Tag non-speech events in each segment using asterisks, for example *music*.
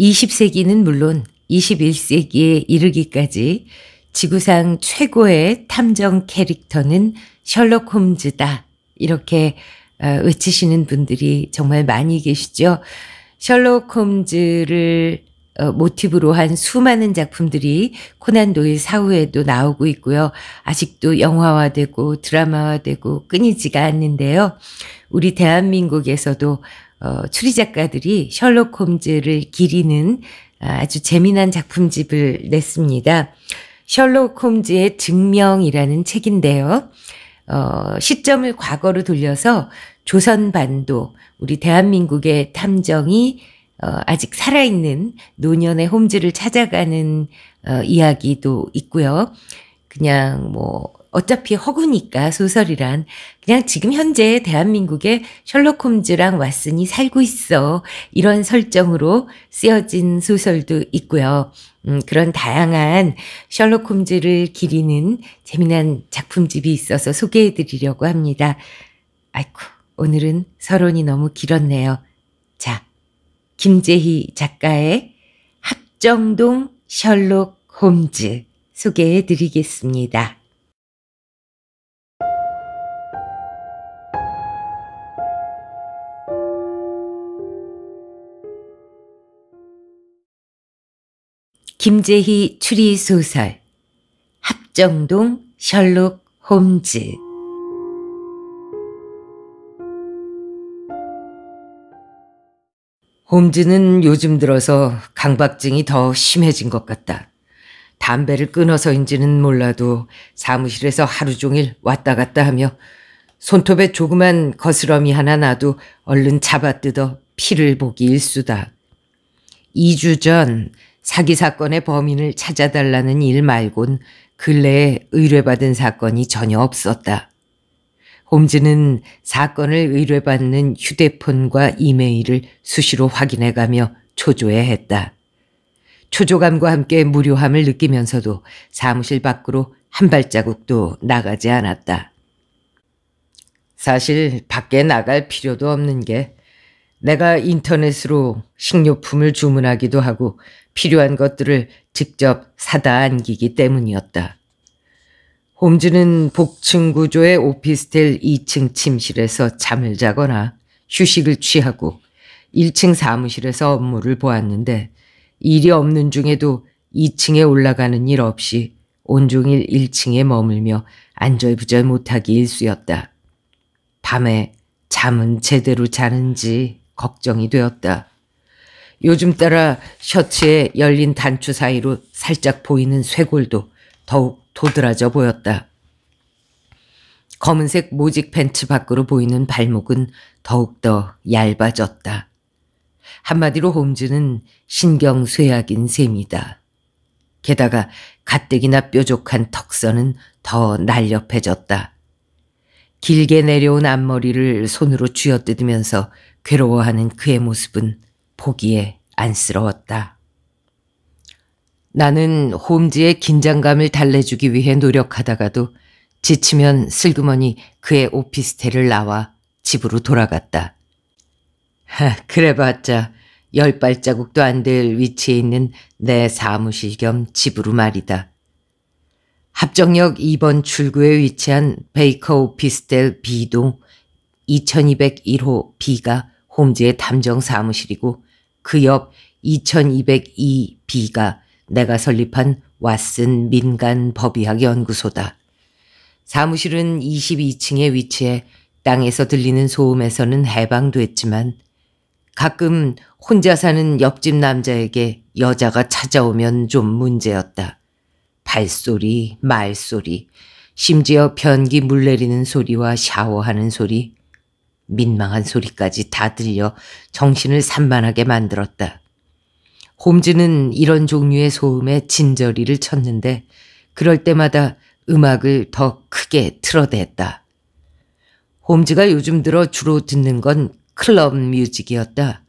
20세기는 물론 21세기에 이르기까지 지구상 최고의 탐정 캐릭터는 셜록 홈즈다. 이렇게 어, 외치시는 분들이 정말 많이 계시죠. 셜록 홈즈를 어, 모티브로 한 수많은 작품들이 코난 도일 사후에도 나오고 있고요. 아직도 영화화되고 드라마화되고 끊이지가 않는데요. 우리 대한민국에서도 어, 추리 작가들이 셜록 홈즈를 기리는 아, 아주 재미난 작품집을 냈습니다. 셜록 홈즈의 증명이라는 책인데요. 어, 시점을 과거로 돌려서 조선 반도, 우리 대한민국의 탐정이 어, 아직 살아있는 노년의 홈즈를 찾아가는 어, 이야기도 있고요. 그냥 뭐 어차피 허구니까 소설이란 그냥 지금 현재 대한민국의 셜록 홈즈랑 왓슨이 살고 있어 이런 설정으로 쓰여진 소설도 있고요. 음, 그런 다양한 셜록 홈즈를 기리는 재미난 작품집이 있어서 소개해드리려고 합니다. 아이쿠 오늘은 서론이 너무 길었네요. 자 김재희 작가의 합정동 셜록 홈즈 소개해드리겠습니다. 김재희 추리소설 합정동 셜록 홈즈 홈즈는 요즘 들어서 강박증이 더 심해진 것 같다. 담배를 끊어서인지는 몰라도 사무실에서 하루 종일 왔다 갔다 하며 손톱에 조그만 거스러미 하나 나도 얼른 잡아뜯어 피를 보기 일수다. 2주 전 사기 사건의 범인을 찾아달라는 일 말곤 근래에 의뢰받은 사건이 전혀 없었다. 홈즈는 사건을 의뢰받는 휴대폰과 이메일을 수시로 확인해가며 초조해 했다. 초조감과 함께 무료함을 느끼면서도 사무실 밖으로 한 발자국도 나가지 않았다. 사실 밖에 나갈 필요도 없는 게 내가 인터넷으로 식료품을 주문하기도 하고 필요한 것들을 직접 사다 안기기 때문이었다. 홈즈는 복층 구조의 오피스텔 2층 침실에서 잠을 자거나 휴식을 취하고 1층 사무실에서 업무를 보았는데 일이 없는 중에도 2층에 올라가는 일 없이 온종일 1층에 머물며 안절부절 못하기 일쑤였다. 밤에 잠은 제대로 자는지 걱정이 되었다. 요즘 따라 셔츠에 열린 단추 사이로 살짝 보이는 쇄골도 더욱 도드라져 보였다. 검은색 모직 팬츠 밖으로 보이는 발목은 더욱더 얇아졌다. 한마디로 홈즈는 신경 쇠약인 셈이다. 게다가 가뜩이나 뾰족한 턱선은 더 날렵해졌다. 길게 내려온 앞머리를 손으로 쥐어뜯으면서 괴로워하는 그의 모습은 보기에 안쓰러웠다. 나는 홈즈의 긴장감을 달래주기 위해 노력하다가도 지치면 슬그머니 그의 오피스텔을 나와 집으로 돌아갔다. 하, 그래봤자 열 발자국도 안 될 위치에 있는 내 사무실 겸 집으로 말이다. 합정역 2번 출구에 위치한 베이커 오피스텔 B동 2201호 B가 홈즈의 탐정 사무실이고 그옆 2202B가 내가 설립한 왓슨 민간 법의학 연구소다. 사무실은 22층에 위치해 땅에서 들리는 소음에서는 해방됐지만 가끔 혼자 사는 옆집 남자에게 여자가 찾아오면 좀 문제였다. 발소리, 말소리, 심지어 변기 물 내리는 소리와 샤워하는 소리, 민망한 소리까지 다 들려 정신을 산만하게 만들었다. 홈즈는 이런 종류의 소음에 진저리를 쳤는데 그럴 때마다 음악을 더 크게 틀어댔다. 홈즈가 요즘 들어 주로 듣는 건 클럽 뮤직이었다.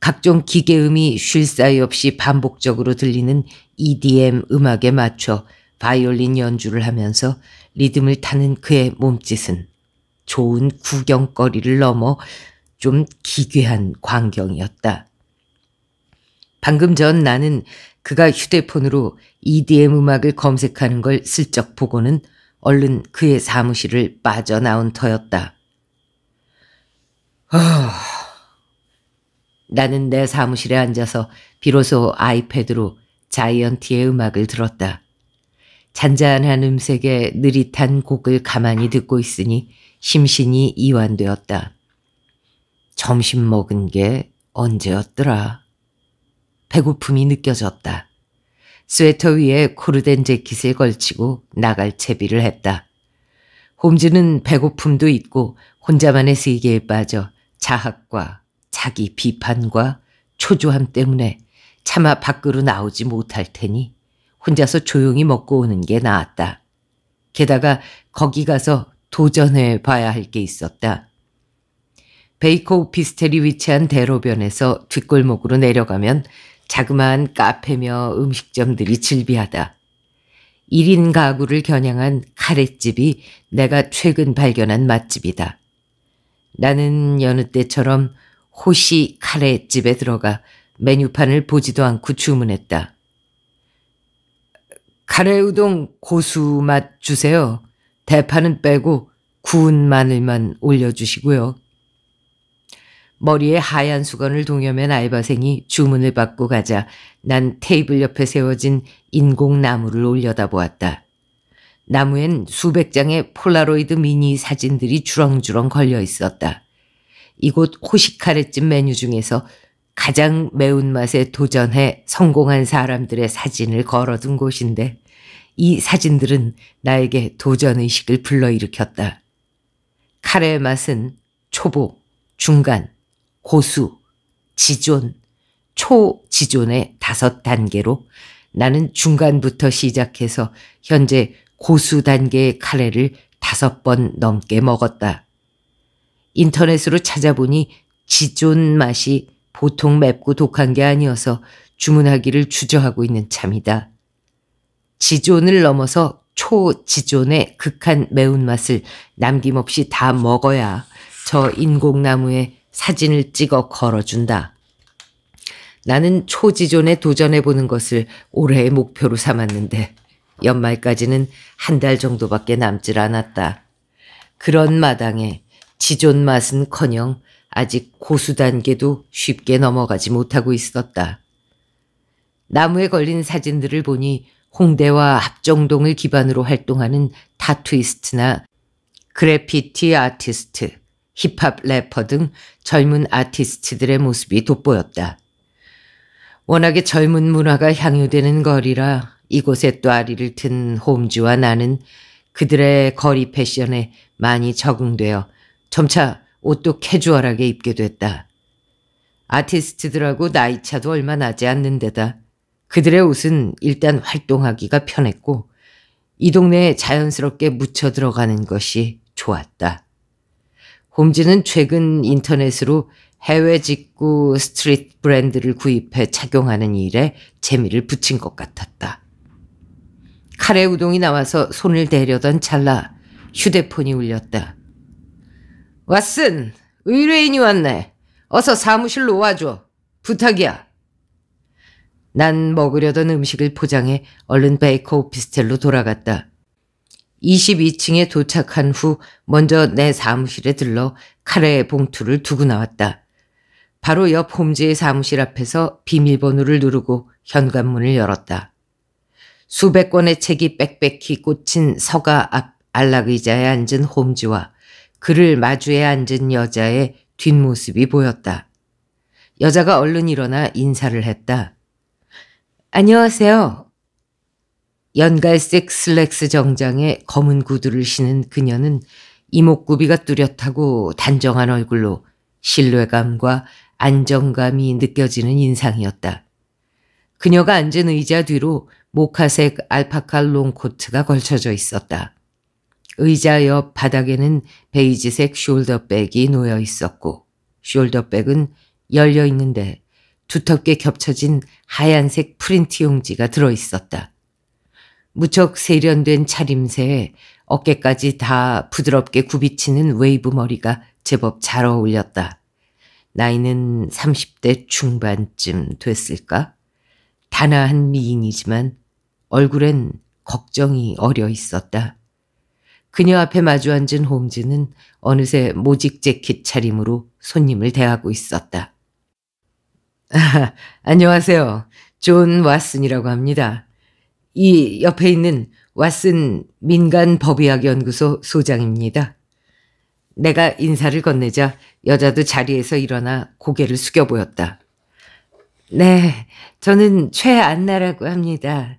각종 기계음이 쉴 사이 없이 반복적으로 들리는 EDM 음악에 맞춰 바이올린 연주를 하면서 리듬을 타는 그의 몸짓은 좋은 구경거리를 넘어 좀 기괴한 광경이었다. 방금 전 나는 그가 휴대폰으로 EDM 음악을 검색하는 걸 슬쩍 보고는 얼른 그의 사무실을 빠져나온 터였다. 어... 나는 내 사무실에 앉아서 비로소 아이패드로 자이언티의 음악을 들었다. 잔잔한 음색에 느릿한 곡을 가만히 듣고 있으니 심신이 이완되었다. 점심 먹은 게 언제였더라. 배고픔이 느껴졌다. 스웨터 위에 코르덴 재킷을 걸치고 나갈 채비를 했다. 홈즈는 배고픔도 있고 혼자만의 세계에 빠져 자학과 자기 비판과 초조함 때문에 차마 밖으로 나오지 못할 테니 혼자서 조용히 먹고 오는 게 나았다. 게다가 거기 가서 도전해 봐야 할 게 있었다. 베이커 오피스텔이 위치한 대로변에서 뒷골목으로 내려가면 자그마한 카페며 음식점들이 즐비하다. 1인 가구를 겨냥한 카레집이 내가 최근 발견한 맛집이다. 나는 여느 때처럼 호시 카레집에 들어가 메뉴판을 보지도 않고 주문했다. 카레 우동 고수 맛 주세요. 대파는 빼고 구운 마늘만 올려주시고요. 머리에 하얀 수건을 동여맨 알바생이 주문을 받고 가자 난 테이블 옆에 세워진 인공 나무를 올려다보았다. 나무엔 수백 장의 폴라로이드 미니 사진들이 주렁주렁 걸려 있었다. 이곳 호시카레집 메뉴 중에서 가장 매운맛에 도전해 성공한 사람들의 사진을 걸어둔 곳인데 이 사진들은 나에게 도전의식을 불러일으켰다. 카레의 맛은 초보, 중간, 고수, 지존, 초지존의 다섯 단계로 나는 중간부터 시작해서 현재 고수 단계의 카레를 다섯 번 넘게 먹었다. 인터넷으로 찾아보니 지존 맛이 보통 맵고 독한 게 아니어서 주문하기를 주저하고 있는 참이다. 지존을 넘어서 초지존의 극한 매운맛을 남김없이 다 먹어야 저 인공나무에 사진을 찍어 걸어준다. 나는 초지존에 도전해보는 것을 올해의 목표로 삼았는데 연말까지는 한 달 정도밖에 남질 않았다. 그런 마당에 지존 맛은 커녕 아직 고수 단계도 쉽게 넘어가지 못하고 있었다. 나무에 걸린 사진들을 보니 홍대와 합정동을 기반으로 활동하는 타투이스트나 그래피티 아티스트, 힙합 래퍼 등 젊은 아티스트들의 모습이 돋보였다. 워낙에 젊은 문화가 향유되는 거리라 이곳에 또아리를 든 홈즈와 나는 그들의 거리 패션에 많이 적응되어 점차 옷도 캐주얼하게 입게 됐다. 아티스트들하고 나이차도 얼마 나지 않는 데다 그들의 옷은 일단 활동하기가 편했고 이 동네에 자연스럽게 묻혀 들어가는 것이 좋았다. 홈즈는 최근 인터넷으로 해외 직구 스트릿 브랜드를 구입해 착용하는 일에 재미를 붙인 것 같았다. 카레 우동이 나와서 손을 대려던 찰나 휴대폰이 울렸다. 왓슨, 의뢰인이 왔네. 어서 사무실로 와줘. 부탁이야. 난 먹으려던 음식을 포장해 얼른 베이커 오피스텔로 돌아갔다. 22층에 도착한 후 먼저 내 사무실에 들러 카레 봉투를 두고 나왔다. 바로 옆 홈즈의 사무실 앞에서 비밀번호를 누르고 현관문을 열었다. 수백 권의 책이 빽빽히 꽂힌 서가 앞 안락의자에 앉은 홈즈와 그를 마주해 앉은 여자의 뒷모습이 보였다. 여자가 얼른 일어나 인사를 했다. 안녕하세요. 연갈색 슬랙스 정장에 검은 구두를 신은 그녀는 이목구비가 뚜렷하고 단정한 얼굴로 신뢰감과 안정감이 느껴지는 인상이었다. 그녀가 앉은 의자 뒤로 모카색 알파카 롱코트가 걸쳐져 있었다. 의자 옆 바닥에는 베이지색 숄더백이 놓여 있었고 숄더백은 열려 있는데 두텁게 겹쳐진 하얀색 프린트 용지가 들어있었다. 무척 세련된 차림새에 어깨까지 다 부드럽게 굽이치는 웨이브 머리가 제법 잘 어울렸다. 나이는 30대 중반쯤 됐을까? 단아한 미인이지만 얼굴엔 걱정이 어려 있었다. 그녀 앞에 마주 앉은 홈즈는 어느새 모직 재킷 차림으로 손님을 대하고 있었다. *laughs* 안녕하세요. 존 왓슨이라고 합니다. 이 옆에 있는 왓슨 민간 법의학 연구소 소장입니다. 내가 인사를 건네자 여자도 자리에서 일어나 고개를 숙여 보였다. 네, 저는 최안나라고 합니다.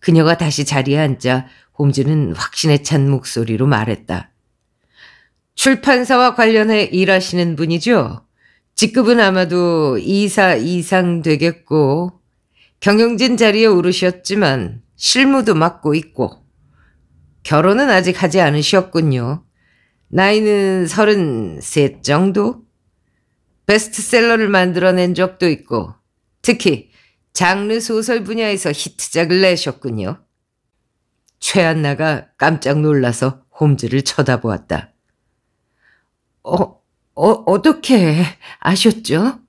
그녀가 다시 자리에 앉자 홈즈는 확신에 찬 목소리로 말했다. 출판사와 관련해 일하시는 분이죠? 직급은 아마도 이사 이상 되겠고 경영진 자리에 오르셨지만 실무도 맡고 있고 결혼은 아직 하지 않으셨군요. 나이는 33 정도? 베스트셀러를 만들어낸 적도 있고 특히 장르 소설 분야에서 히트작을 내셨군요. 최한나가 깜짝 놀라서 홈즈를 쳐다보았다. 어, 어, 어떻게 아셨죠?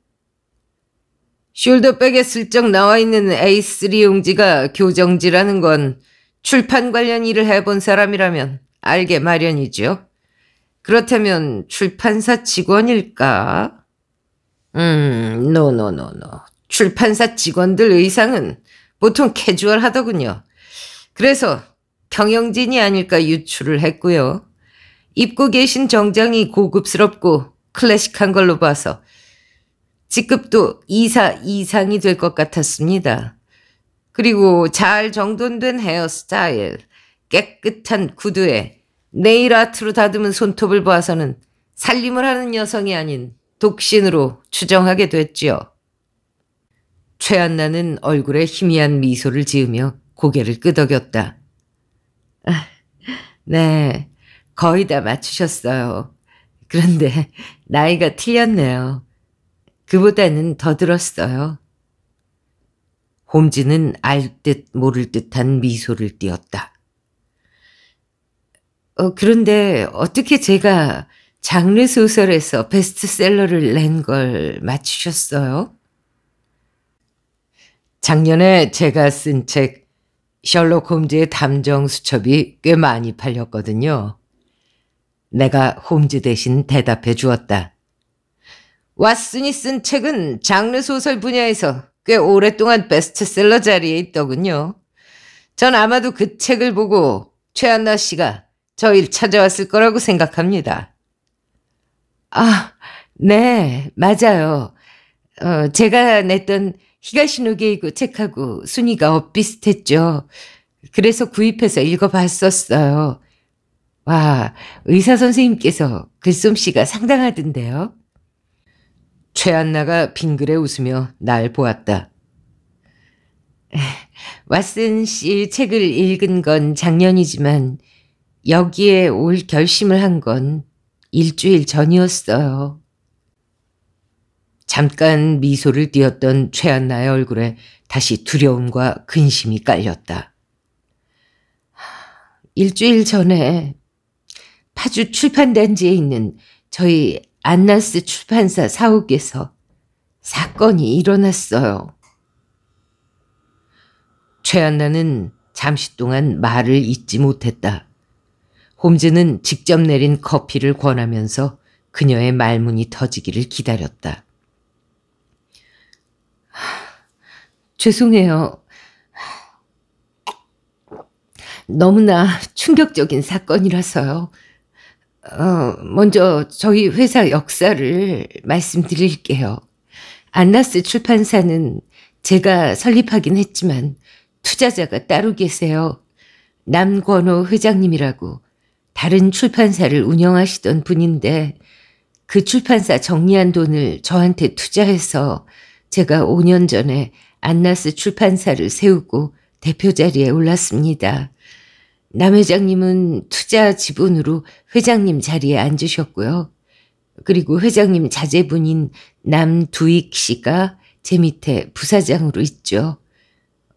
숄더백에 슬쩍 나와 있는 A3 용지가 교정지라는 건 출판 관련 일을 해본 사람이라면 알게 마련이죠 그렇다면 출판사 직원일까? 음, 노노노노. 출판사 직원들 의상은 보통 캐주얼하더군요. 그래서 경영진이 아닐까 유추를 했고요. 입고 계신 정장이 고급스럽고 클래식한 걸로 봐서 직급도 이사 이상이 될 것 같았습니다. 그리고 잘 정돈된 헤어스타일, 깨끗한 구두에 네일 아트로 다듬은 손톱을 보아서는 살림을 하는 여성이 아닌 독신으로 추정하게 됐지요. 최한나는 얼굴에 희미한 미소를 지으며 고개를 끄덕였다. 아, 네, 거의 다 맞추셨어요. 그런데 나이가 틀렸네요. 그보다는 더 들었어요. 홈즈는 알 듯 모를 듯한 미소를 띄었다. 어, 그런데 어떻게 제가 장르 소설에서 베스트셀러를 낸 걸 맞추셨어요? 작년에 제가 쓴 책 셜록 홈즈의 담정 수첩이 꽤 많이 팔렸거든요. 내가 홈즈 대신 대답해 주었다. 왓슨이 쓴 책은 장르 소설 분야에서 꽤 오랫동안 베스트셀러 자리에 있더군요. 전 아마도 그 책을 보고 최한나 씨가 저희를 찾아왔을 거라고 생각합니다. 아, 네, 맞아요. 어, 제가 냈던 히가시노게이고 책하고 순위가 엇비슷했죠. 그래서 구입해서 읽어봤었어요. 와, 의사 선생님께서 글솜씨가 상당하던데요. 최한나가 빙그레 웃으며 날 보았다. *laughs* 왓슨 씨 책을 읽은 건 작년이지만 여기에 올 결심을 한 건 일주일 전이었어요. 잠깐 미소를 띄었던 최한나의 얼굴에 다시 두려움과 근심이 깔렸다. 일주일 전에 파주 출판단지에 있는 저희 안나스 출판사 사옥에서 사건이 일어났어요. 최한나는 잠시 동안 말을 잇지 못했다. 홈즈는 직접 내린 커피를 권하면서 그녀의 말문이 터지기를 기다렸다. 죄송해요. 너무나 충격적인 사건이라서요. 어, 먼저 저희 회사 역사를 말씀드릴게요. 안나스 출판사는 제가 설립하긴 했지만 투자자가 따로 계세요. 남권호 회장님이라고 다른 출판사를 운영하시던 분인데 그 출판사 정리한 돈을 저한테 투자해서 제가 5년 전에 안나스 출판사를 세우고 대표 자리에 올랐습니다. 남 회장님은 투자 지분으로 회장님 자리에 앉으셨고요. 그리고 회장님 자제분인 남두익 씨가 제 밑에 부사장으로 있죠.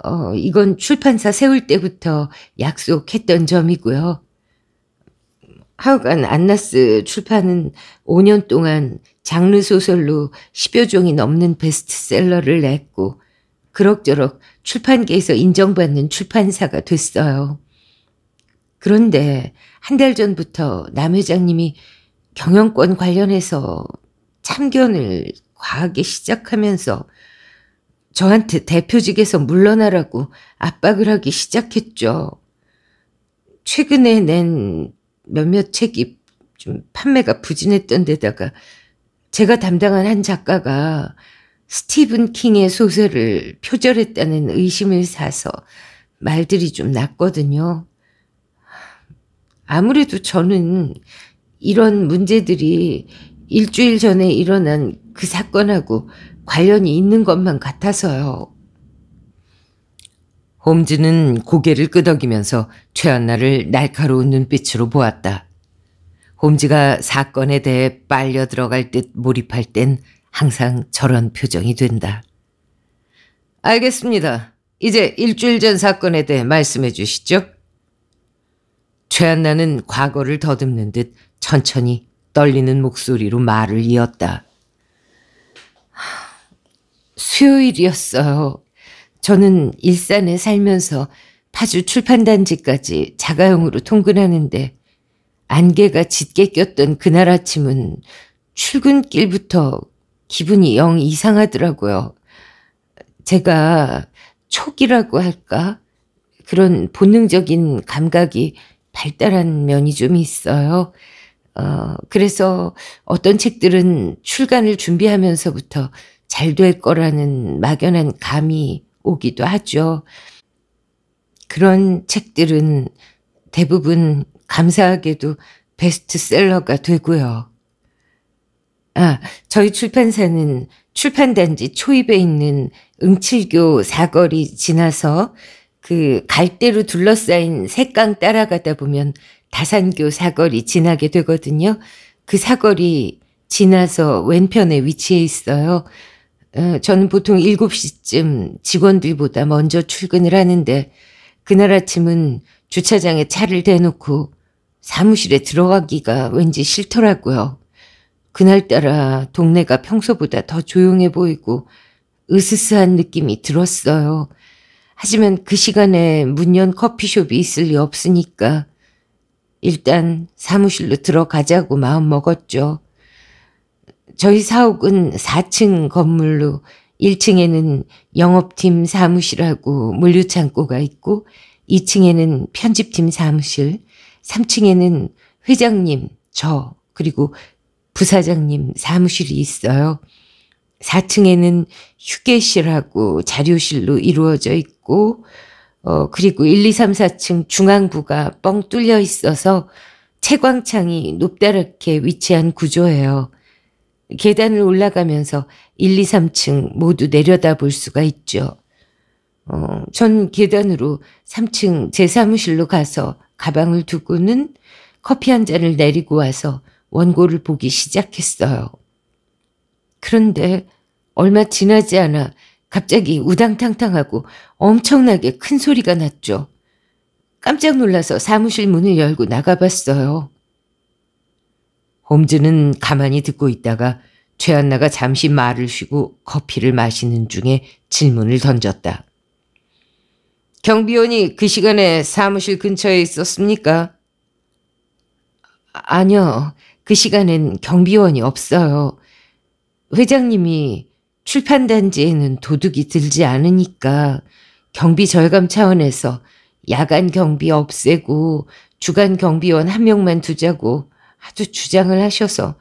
어, 이건 출판사 세울 때부터 약속했던 점이고요. 하여간 안나스 출판은 5년 동안 장르 소설로 10여 종이 넘는 베스트셀러를 냈고 그럭저럭 출판계에서 인정받는 출판사가 됐어요. 그런데 한 달 전부터 남 회장님이 경영권 관련해서 참견을 과하게 시작하면서 저한테 대표직에서 물러나라고 압박을 하기 시작했죠. 최근에 낸 몇몇 책이 좀 판매가 부진했던 데다가 제가 담당한 한 작가가 스티븐 킹의 소설을 표절했다는 의심을 사서 말들이 좀 났거든요. 아무래도 저는 이런 문제들이 일주일 전에 일어난 그 사건하고 관련이 있는 것만 같아서요. 홈즈는 고개를 끄덕이면서 최한나를 날카로운 눈빛으로 보았다. 홈즈가 사건에 대해 빨려 들어갈 듯 몰입할 땐 항상 저런 표정이 된다. 알겠습니다. 이제 일주일 전 사건에 대해 말씀해 주시죠. 최한나는 과거를 더듬는 듯 천천히 떨리는 목소리로 말을 이었다. 수요일이었어요. 저는 일산에 살면서 파주 출판단지까지 자가용으로 통근하는데 안개가 짙게 꼈던 그날 아침은 출근길부터 기분이 영 이상하더라고요. 제가 촉이라고 할까? 그런 본능적인 감각이 발달한 면이 좀 있어요. 어, 그래서 어떤 책들은 출간을 준비하면서부터 잘 될 거라는 막연한 감이 오기도 하죠. 그런 책들은 대부분 감사하게도 베스트셀러가 되고요. 아, 저희 출판사는 출판단지 초입에 있는 응칠교 사거리 지나서 그 갈대로 둘러싸인 색강 따라가다 보면 다산교 사거리 지나게 되거든요. 그 사거리 지나서 왼편에 위치해 있어요. 어, 저는 보통 7시쯤 직원들보다 먼저 출근을 하는데 그날 아침은 주차장에 차를 대놓고 사무실에 들어가기가 왠지 싫더라고요. 그날따라 동네가 평소보다 더 조용해 보이고 으스스한 느낌이 들었어요. 하지만 그 시간에 문연 커피숍이 있을 리 없으니까 일단 사무실로 들어가자고 마음먹었죠. 저희 사옥은 4층 건물로 1층에는 영업팀 사무실하고 물류창고가 있고 2층에는 편집팀 사무실, 3층에는 회장님, 저, 그리고 부사장님 사무실이 있어요. 4층에는 휴게실하고 자료실로 이루어져 있고 어, 그리고 1, 2, 3, 4층 중앙부가 뻥 뚫려 있어서 채광창이 높다랗게 위치한 구조예요. 계단을 올라가면서 1, 2, 3층 모두 내려다 볼 수가 있죠. 어, 전 계단으로 3층 제 사무실로 가서 가방을 두고는 커피 한 잔을 내리고 와서 원고를 보기 시작했어요. 그런데 얼마 지나지 않아 갑자기 우당탕탕하고 엄청나게 큰 소리가 났죠. 깜짝 놀라서 사무실 문을 열고 나가봤어요. 홈즈는 가만히 듣고 있다가 최한나가 잠시 말을 쉬고 커피를 마시는 중에 질문을 던졌다. 경비원이 그 시간에 사무실 근처에 있었습니까? 아, 아니요. 그 시간엔 경비원이 없어요. 회장님이 출판단지에는 도둑이 들지 않으니까 경비 절감 차원에서 야간 경비 없애고 주간 경비원 한 명만 두자고 아주 주장을 하셔서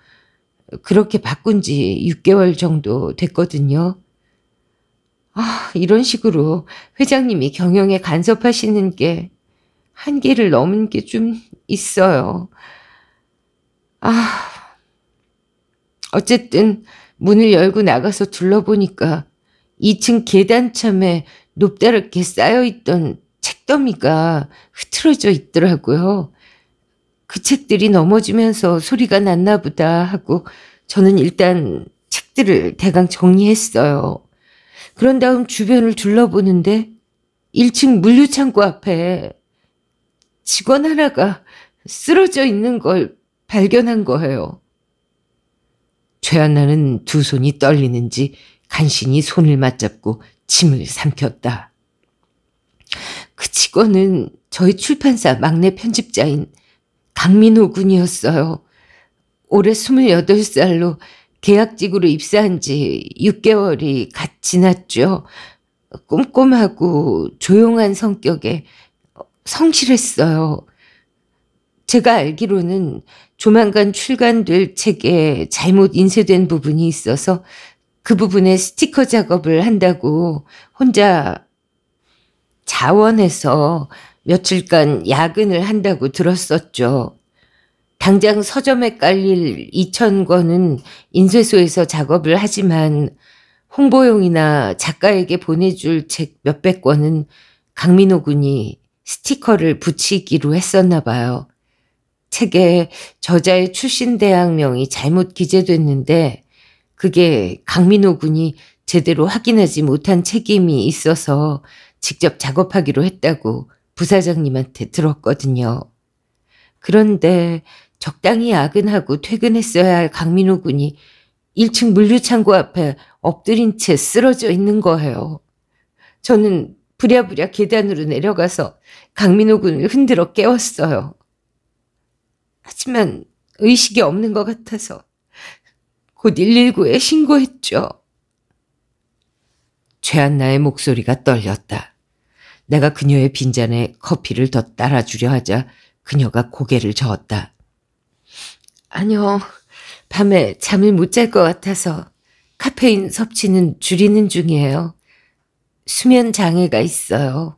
그렇게 바꾼 지 6개월 정도 됐거든요. 아, 이런 식으로 회장님이 경영에 간섭하시는 게 한계를 넘은 게 좀 있어요. 아, 어쨌든 문을 열고 나가서 둘러보니까 2층 계단참에 높다랗게 쌓여있던 책더미가 흐트러져 있더라고요. 그 책들이 넘어지면서 소리가 났나 보다 하고 저는 일단 책들을 대강 정리했어요. 그런 다음 주변을 둘러보는데 1층 물류창고 앞에 직원 하나가 쓰러져 있는 걸 발견한 거예요. 최한나는 두 손이 떨리는지 간신히 손을 맞잡고 침을 삼켰다. 그 직원은 저희 출판사 막내 편집자인 강민호 군이었어요. 올해 28살로 계약직으로 입사한 지 6개월이 갓 지났죠. 꼼꼼하고 조용한 성격에 성실했어요. 제가 알기로는 조만간 출간될 책에 잘못 인쇄된 부분이 있어서 그 부분에 스티커 작업을 한다고 혼자 자원해서 며칠간 야근을 한다고 들었었죠. 당장 서점에 깔릴 2,000권은 인쇄소에서 작업을 하지만 홍보용이나 작가에게 보내줄 책 몇백 권은 강민호 군이 스티커를 붙이기로 했었나 봐요. 책에 저자의 출신 대학명이 잘못 기재됐는데 그게 강민호 군이 제대로 확인하지 못한 책임이 있어서 직접 작업하기로 했다고 부사장님한테 들었거든요. 그런데 적당히 야근하고 퇴근했어야 할 강민호 군이 1층 물류창고 앞에 엎드린 채 쓰러져 있는 거예요. 저는 부랴부랴 계단으로 내려가서 강민호 군을 흔들어 깨웠어요. 하지만 의식이 없는 것 같아서 곧 119에 신고했죠. 최한나의 목소리가 떨렸다. 내가 그녀의 빈잔에 커피를 더 따라주려 하자 그녀가 고개를 저었다. 아니요. 밤에 잠을 못 잘 것 같아서 카페인 섭취는 줄이는 중이에요. 수면 장애가 있어요.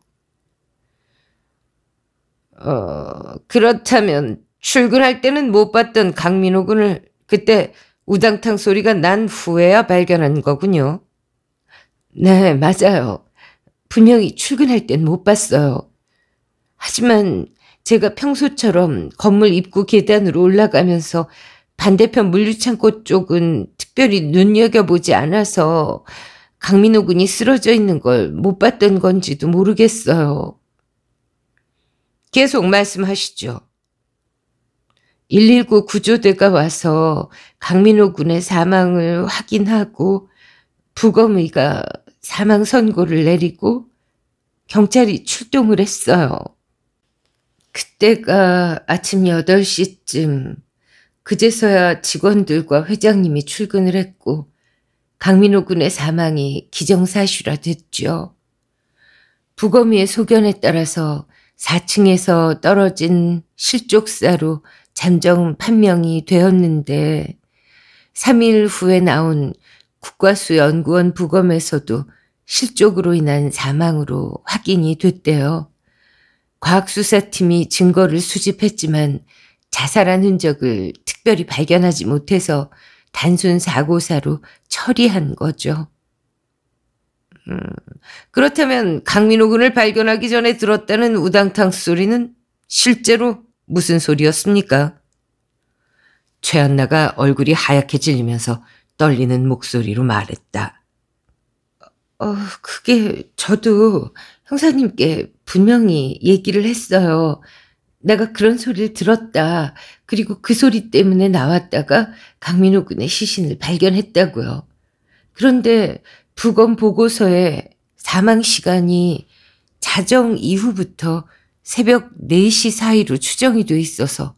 어, 그렇다면 출근할 때는 못 봤던 강민호 군을 그때 우당탕 소리가 난 후에야 발견한 거군요. 네, 맞아요. 분명히 출근할 땐 못 봤어요. 하지만 제가 평소처럼 건물 입구 계단으로 올라가면서 반대편 물류창고 쪽은 특별히 눈여겨보지 않아서 강민호 군이 쓰러져 있는 걸 못 봤던 건지도 모르겠어요. 계속 말씀하시죠. 119 구조대가 와서 강민호 군의 사망을 확인하고 부검의가 사망 선고를 내리고 경찰이 출동을 했어요. 그때가 아침 8시쯤 그제서야 직원들과 회장님이 출근을 했고 강민호 군의 사망이 기정사실화 됐죠. 부검이의 소견에 따라서 4층에서 떨어진 실족사로 잠정 판명이 되었는데 3일 후에 나온 국과수연구원 부검에서도 실족으로 인한 사망으로 확인이 됐대요. 과학수사팀이 증거를 수집했지만 자살한 흔적을 특별히 발견하지 못해서 단순 사고사로 처리한 거죠. 음, 그렇다면 강민호 군을 발견하기 전에 들었다는 우당탕 소리는 실제로 무슨 소리였습니까? 최한나가 얼굴이 하얗게 질리면서 떨리는 목소리로 말했다. 어, 그게 저도 형사님께 분명히 얘기를 했어요. 내가 그런 소리를 들었다. 그리고 그 소리 때문에 나왔다가 강민호 군의 시신을 발견했다고요. 그런데 부검 보고서에 사망 시간이 자정 이후부터 새벽 4시 사이로 추정이 돼 있어서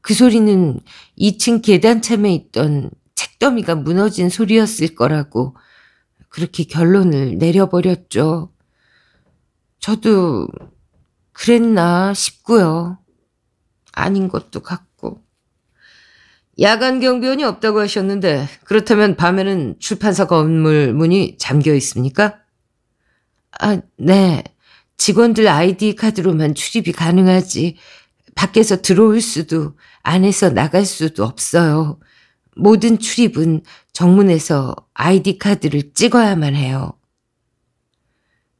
그 소리는 2층 계단참에 있던 책더미가 무너진 소리였을 거라고 그렇게 결론을 내려버렸죠. 저도 그랬나 싶고요. 아닌 것도 같고. 야간 경비원이 없다고 하셨는데 그렇다면 밤에는 출판사 건물 문이 잠겨 있습니까? 아, 네. 직원들 아이디 카드로만 출입이 가능하지 밖에서 들어올 수도 안에서 나갈 수도 없어요. 모든 출입은 정문에서 아이디 카드를 찍어야만 해요.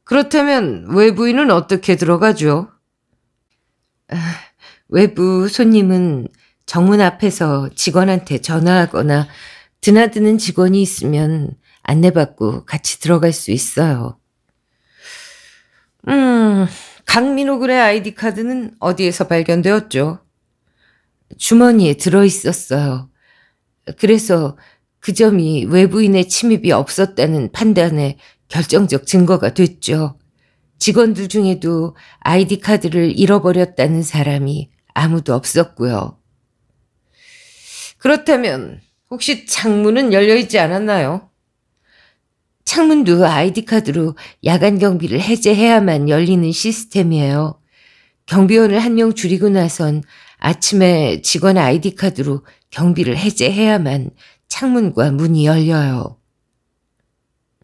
그렇다면 외부인은 어떻게 들어가죠? 아, 외부 손님은 정문 앞에서 직원한테 전화하거나 드나드는 직원이 있으면 안내받고 같이 들어갈 수 있어요. 음, 강민호 그의 아이디 카드는 어디에서 발견되었죠? 주머니에 들어 있었어요. 그래서 그 점이 외부인의 침입이 없었다는 판단에 결정적 증거가 됐죠. 직원들 중에도 아이디 카드를 잃어버렸다는 사람이 아무도 없었고요. 그렇다면 혹시 창문은 열려 있지 않았나요? 창문도 아이디 카드로 야간 경비를 해제해야만 열리는 시스템이에요. 경비원을 한 명 줄이고 나선 아침에 직원 아이디 카드로 경비를 해제해야만 창문과 문이 열려요.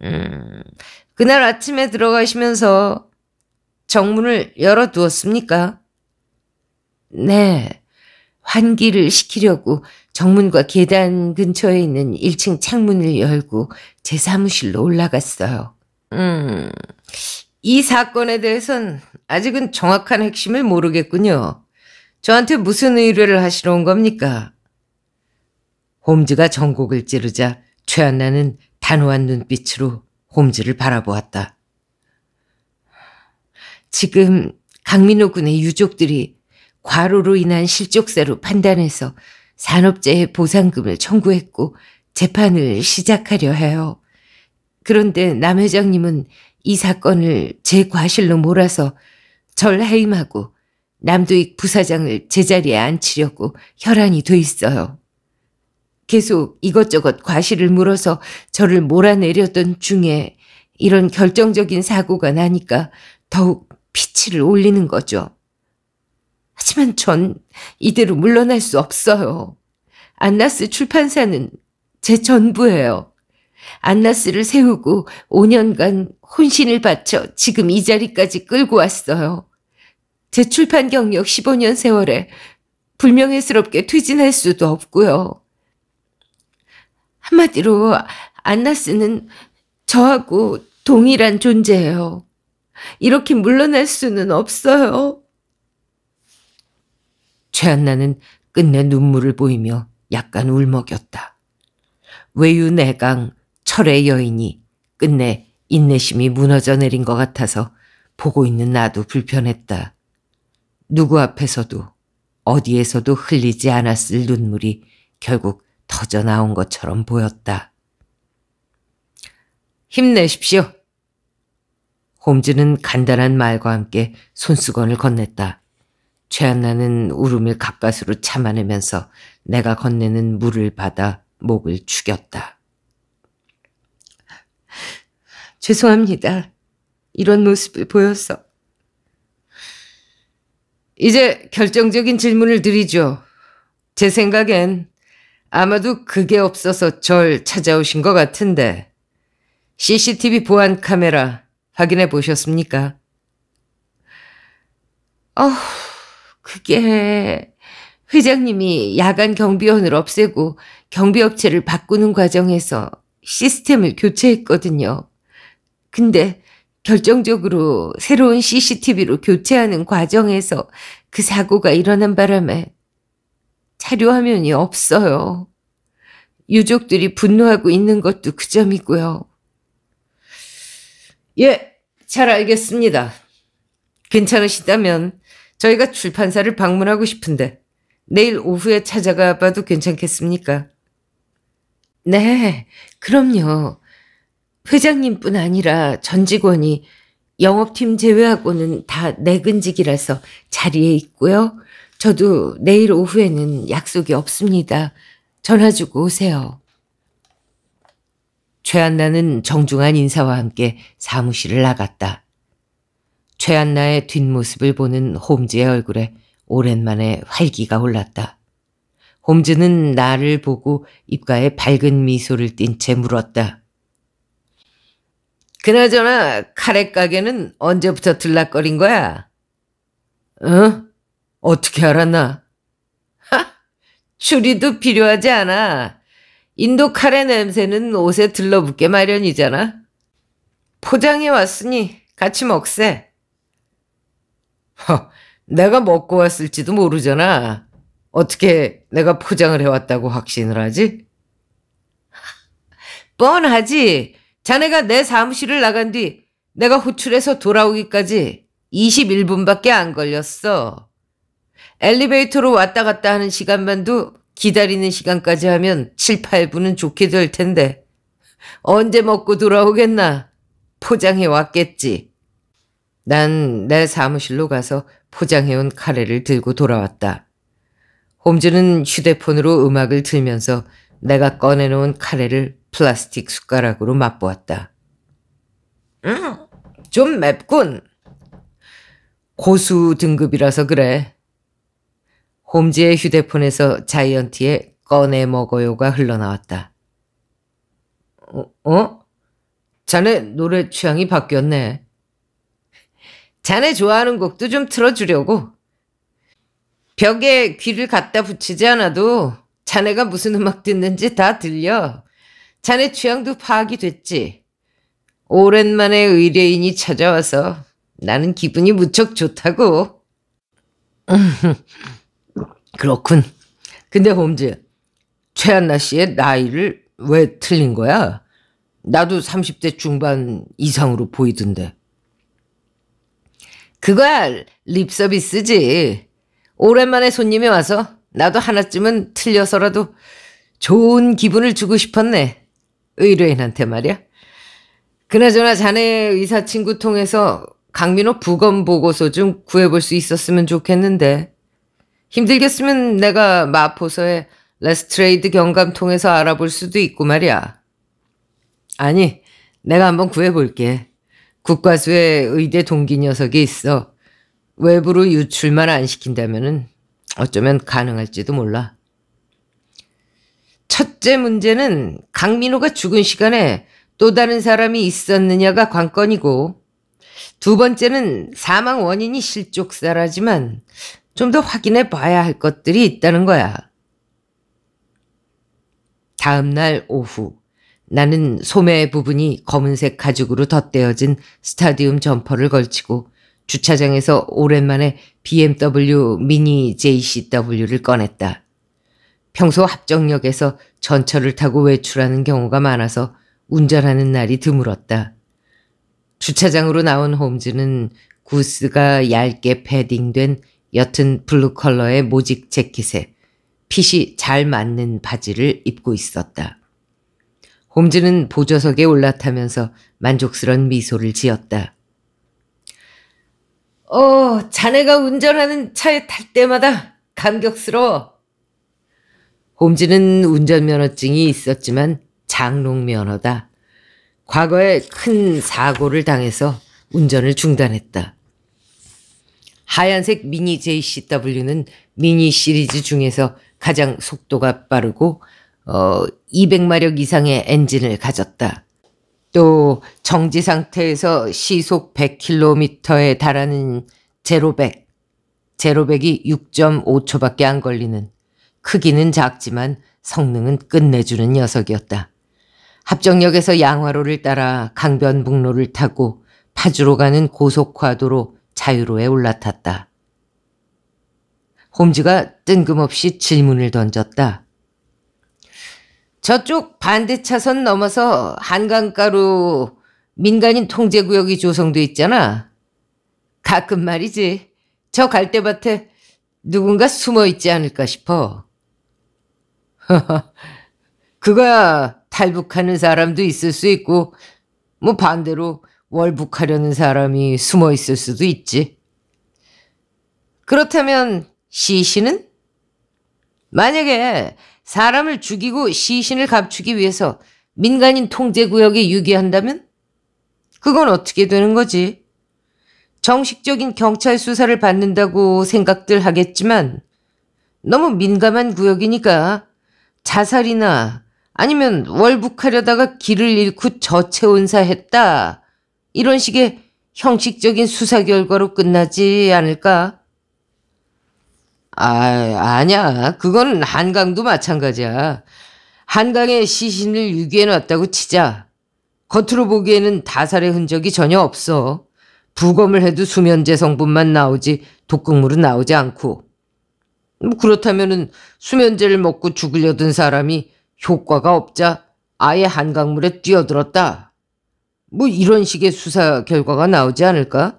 음, 그날 아침에 들어가시면서 정문을 열어두었습니까? 네. 환기를 시키려고 정문과 계단 근처에 있는 1층 창문을 열고 제 사무실로 올라갔어요. 음, 이 사건에 대해선 아직은 정확한 핵심을 모르겠군요. 저한테 무슨 의뢰를 하시러 온 겁니까? 홈즈가 전곡을 찌르자 최한나는 단호한 눈빛으로 홈즈를 바라보았다. 지금 강민호 군의 유족들이 과로로 인한 실족세로 판단해서 산업재해 보상금을 청구했고 재판을 시작하려 해요. 그런데 남 회장님은 이 사건을 제 과실로 몰아서 절 해임하고 남도익 부사장을 제자리에 앉히려고 혈안이 돼 있어요. 계속 이것저것 과실을 물어서 저를 몰아내려던 중에 이런 결정적인 사고가 나니까 더욱 피치를 올리는 거죠. 하지만 전 이대로 물러날 수 없어요. 안나스 출판사는 제 전부예요. 안나스를 세우고 5년간 혼신을 바쳐 지금 이 자리까지 끌고 왔어요. 제 출판 경력 15년 세월에 불명예스럽게 퇴진할 수도 없고요. 한마디로 안나스는 저하고 동일한 존재예요. 이렇게 물러날 수는 없어요. 최한나는 끝내 눈물을 보이며 약간 울먹였다. 외유 내강 철의 여인이 끝내 인내심이 무너져 내린 것 같아서 보고 있는 나도 불편했다. 누구 앞에서도 어디에서도 흘리지 않았을 눈물이 결국 터져 나온 것처럼 보였다. 힘내십시오. 홈즈는 간단한 말과 함께 손수건을 건넸다. 최한나는 울음을 가까스로 참아내면서 내가 건네는 물을 받아 목을 죽였다 죄송합니다. 이런 모습을 보여서. 이제 결정적인 질문을 드리죠. 제 생각엔 아마도 그게 없어서 절 찾아오신 것 같은데 CCTV 보안 카메라 확인해 보셨습니까? 어후. 그게 회장님이 야간 경비원을 없애고 경비업체를 바꾸는 과정에서 시스템을 교체했거든요. 근데 결정적으로 새로운 CCTV로 교체하는 과정에서 그 사고가 일어난 바람에 자료 화면이 없어요. 유족들이 분노하고 있는 것도 그 점이고요. 예, 잘 알겠습니다. 괜찮으시다면 저희가 출판사를 방문하고 싶은데 내일 오후에 찾아가 봐도 괜찮겠습니까? 네, 그럼요. 회장님뿐 아니라 전 직원이 영업팀 제외하고는 다 내근직이라서 자리에 있고요. 저도 내일 오후에는 약속이 없습니다. 전화 주고 오세요. 최한나는 정중한 인사와 함께 사무실을 나갔다. 최한나의 뒷모습을 보는 홈즈의 얼굴에 오랜만에 활기가 올랐다. 홈즈는 나를 보고 입가에 밝은 미소를 띤 채 물었다. 그나저나 카레 가게는 언제부터 들락거린 거야? 응? 어? 어떻게 알았나? 하! 추리도 필요하지 않아. 인도 카레 냄새는 옷에 들러붙게 마련이잖아. 포장해 왔으니 같이 먹세. 허, 내가 먹고 왔을지도 모르잖아. 어떻게 내가 포장을 해왔다고 확신을 하지? *laughs* 뻔하지. 자네가 내 사무실을 나간 뒤 내가 호출해서 돌아오기까지 21분밖에 안 걸렸어. 엘리베이터로 왔다 갔다 하는 시간만도 기다리는 시간까지 하면 7, 8분은 좋게 될 텐데. 언제 먹고 돌아오겠나? 포장해 왔겠지. 난내 사무실로 가서 포장해온 카레를 들고 돌아왔다. 홈즈는 휴대폰으로 음악을 들면서 내가 꺼내놓은 카레를 플라스틱 숟가락으로 맛보았다. 음, 좀 맵군. 고수 등급이라서 그래. 홈즈의 휴대폰에서 자이언티의 꺼내 먹어요가 흘러나왔다. 어? 어? 자네 노래 취향이 바뀌었네. 자네 좋아하는 곡도 좀 틀어주려고. 벽에 귀를 갖다 붙이지 않아도 자네가 무슨 음악 듣는지 다 들려. 자네 취향도 파악이 됐지. 오랜만에 의뢰인이 찾아와서 나는 기분이 무척 좋다고. *laughs* 그렇군. 근데 홈즈, 최한나 씨의 나이를 왜 틀린 거야? 나도 30대 중반 이상으로 보이던데. 그거야 립서비스지. 오랜만에 손님이 와서 나도 하나쯤은 틀려서라도 좋은 기분을 주고 싶었네. 의뢰인한테 말이야. 그나저나 자네 의사 친구 통해서 강민호 부검 보고서 좀 구해볼 수 있었으면 좋겠는데. 힘들겠으면 내가 마포서에 레스트레이드 경감 통해서 알아볼 수도 있고 말이야. 아니, 내가 한번 구해볼게. 국과수의 의대 동기 녀석이 있어 외부로 유출만 안 시킨다면은 어쩌면 가능할지도 몰라. 첫째 문제는 강민호가 죽은 시간에 또 다른 사람이 있었느냐가 관건이고 두 번째는 사망 원인이 실족사라지만 좀 더 확인해 봐야 할 것들이 있다는 거야. 다음날 오후 나는 소매 부분이 검은색 가죽으로 덧대어진 스타디움 점퍼를 걸치고 주차장에서 오랜만에 BMW 미니 JCW를 꺼냈다. 평소 합정역에서 전철을 타고 외출하는 경우가 많아서 운전하는 날이 드물었다. 주차장으로 나온 홈즈는 구스가 얇게 패딩된 옅은 블루 컬러의 모직 재킷에 핏이 잘 맞는 바지를 입고 있었다. 홈즈는 보조석에 올라타면서 만족스런 미소를 지었다. 어, 자네가 운전하는 차에 탈 때마다 감격스러워. 홈즈는 운전면허증이 있었지만 장롱면허다. 과거에 큰 사고를 당해서 운전을 중단했다. 하얀색 미니 JCW는 미니 시리즈 중에서 가장 속도가 빠르고 어, 200마력 이상의 엔진을 가졌다. 또 정지 상태에서 시속 100km에 달하는 제로백, 제로백이 6.5초밖에 안 걸리는 크기는 작지만 성능은 끝내주는 녀석이었다. 합정역에서 양화로를 따라 강변북로를 타고 파주로 가는 고속화도로 자유로에 올라탔다. 홈즈가 뜬금없이 질문을 던졌다. 저쪽 반대 차선 넘어서 한강가로 민간인 통제구역이 조성돼 있잖아. 가끔 말이지. 저 갈대밭에 누군가 숨어 있지 않을까 싶어. *laughs* 그거야 탈북하는 사람도 있을 수 있고 뭐 반대로 월북하려는 사람이 숨어 있을 수도 있지. 그렇다면 시신은? 만약에 사람을 죽이고 시신을 감추기 위해서 민간인 통제구역에 유기한다면? 그건 어떻게 되는 거지? 정식적인 경찰 수사를 받는다고 생각들 하겠지만 너무 민감한 구역이니까 자살이나 아니면 월북하려다가 길을 잃고 저체온사 했다. 이런 식의 형식적인 수사 결과로 끝나지 않을까? 아, 아니야. 그건 한강도 마찬가지야. 한강에 시신을 유기해놨다고 치자. 겉으로 보기에는 다살의 흔적이 전혀 없어. 부검을 해도 수면제 성분만 나오지 독극물은 나오지 않고. 뭐 그렇다면 수면제를 먹고 죽으려던 사람이 효과가 없자 아예 한강물에 뛰어들었다. 뭐 이런 식의 수사 결과가 나오지 않을까?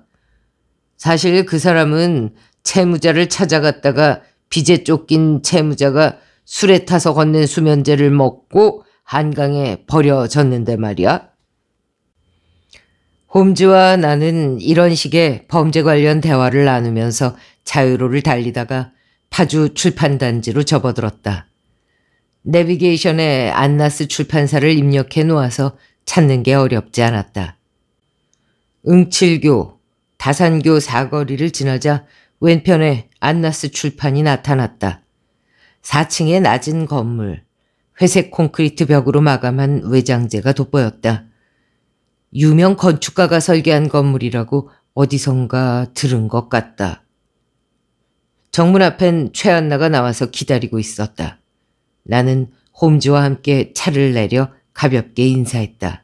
사실 그 사람은 채무자를 찾아갔다가 빚에 쫓긴 채무자가 술에 타서 건넨 수면제를 먹고 한강에 버려졌는데 말이야. 홈즈와 나는 이런 식의 범죄 관련 대화를 나누면서 자유로를 달리다가 파주 출판단지로 접어들었다. 내비게이션에 안나스 출판사를 입력해 놓아서 찾는 게 어렵지 않았다. 응칠교, 다산교 사거리를 지나자 왼편에 안나스 출판이 나타났다. 4층의 낮은 건물, 회색 콘크리트 벽으로 마감한 외장재가 돋보였다. 유명 건축가가 설계한 건물이라고 어디선가 들은 것 같다. 정문 앞엔 최안나가 나와서 기다리고 있었다. 나는 홈즈와 함께 차를 내려 가볍게 인사했다.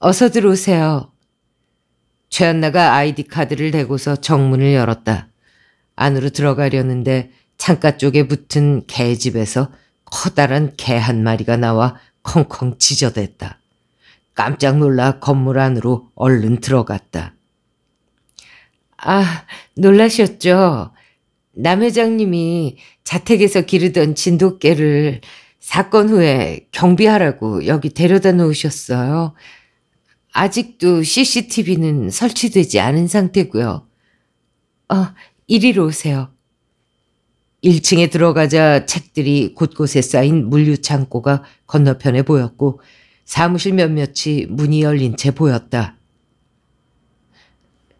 어서 들어오세요. 최한나가 아이디 카드를 대고서 정문을 열었다. 안으로 들어가려는데 창가 쪽에 붙은 개집에서 커다란 개 한 마리가 나와 콩콩 지어댔다 깜짝 놀라 건물 안으로 얼른 들어갔다. 아, 놀라셨죠? 남 회장님이 자택에서 기르던 진돗개를 사건 후에 경비하라고 여기 데려다 놓으셨어요. 아직도 CCTV는 설치되지 않은 상태고요. 어, 이리로 오세요. 1층에 들어가자 책들이 곳곳에 쌓인 물류창고가 건너편에 보였고 사무실 몇몇이 문이 열린 채 보였다.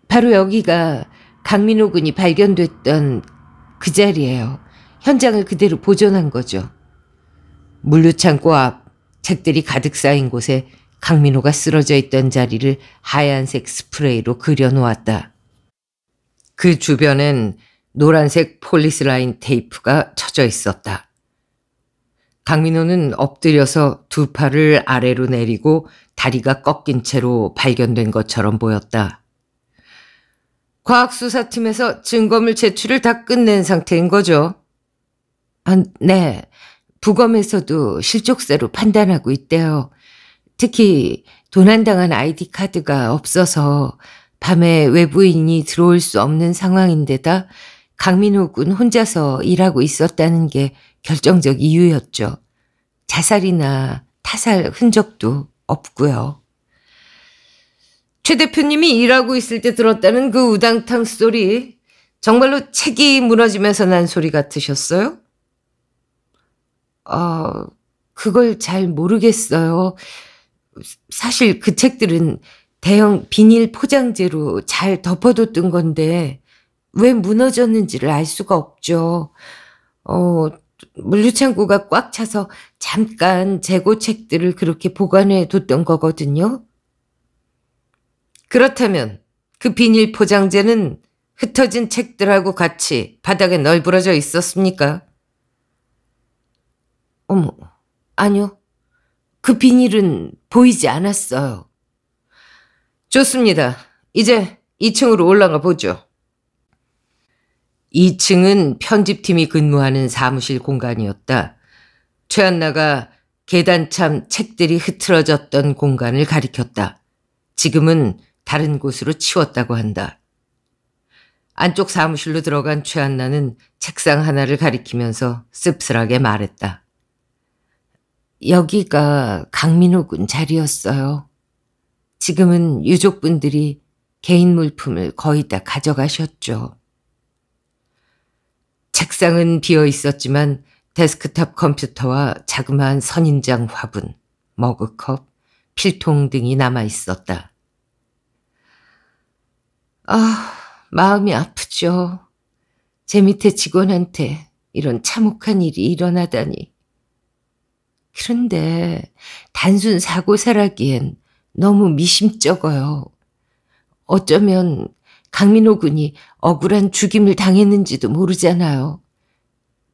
바로 여기가 강민호 군이 발견됐던 그 자리예요. 현장을 그대로 보존한 거죠. 물류창고 앞 책들이 가득 쌓인 곳에 강민호가 쓰러져 있던 자리를 하얀색 스프레이로 그려놓았다. 그 주변엔 노란색 폴리스라인 테이프가 쳐져 있었다. 강민호는 엎드려서 두 팔을 아래로 내리고 다리가 꺾인 채로 발견된 것처럼 보였다. 과학수사팀에서 증거물 제출을 다 끝낸 상태인 거죠? 아, 네. 부검에서도 실족세로 판단하고 있대요. 특히 도난당한 아이디 카드가 없어서 밤에 외부인이 들어올 수 없는 상황인데다 강민호 군 혼자서 일하고 있었다는 게 결정적 이유였죠. 자살이나 타살 흔적도 없고요. 최 대표님이 일하고 있을 때 들었다는 그 우당탕 소리 정말로 책이 무너지면서 난 소리 같으셨어요? 어, 그걸 잘 모르겠어요. 사실 그 책들은 대형 비닐 포장재로 잘 덮어뒀던 건데 왜 무너졌는지를 알 수가 없죠. 어, 물류창고가 꽉 차서 잠깐 재고책들을 그렇게 보관해 뒀던 거거든요. 그렇다면 그 비닐 포장재는 흩어진 책들하고 같이 바닥에 널브러져 있었습니까? 어머, 아니요. 그 비닐은 보이지 않았어요. 좋습니다. 이제 2층으로 올라가 보죠. 2층은 편집팀이 근무하는 사무실 공간이었다. 최한나가 계단참 책들이 흐트러졌던 공간을 가리켰다. 지금은 다른 곳으로 치웠다고 한다. 안쪽 사무실로 들어간 최한나는 책상 하나를 가리키면서 씁쓸하게 말했다. 여기가 강민호 군 자리였어요. 지금은 유족분들이 개인 물품을 거의 다 가져가셨죠. 책상은 비어 있었지만 데스크탑 컴퓨터와 자그마한 선인장 화분, 머그컵, 필통 등이 남아 있었다. 아, 마음이 아프죠. 제 밑에 직원한테 이런 참혹한 일이 일어나다니. 그런데 단순 사고사라기엔 너무 미심쩍어요. 어쩌면 강민호 군이 억울한 죽임을 당했는지도 모르잖아요.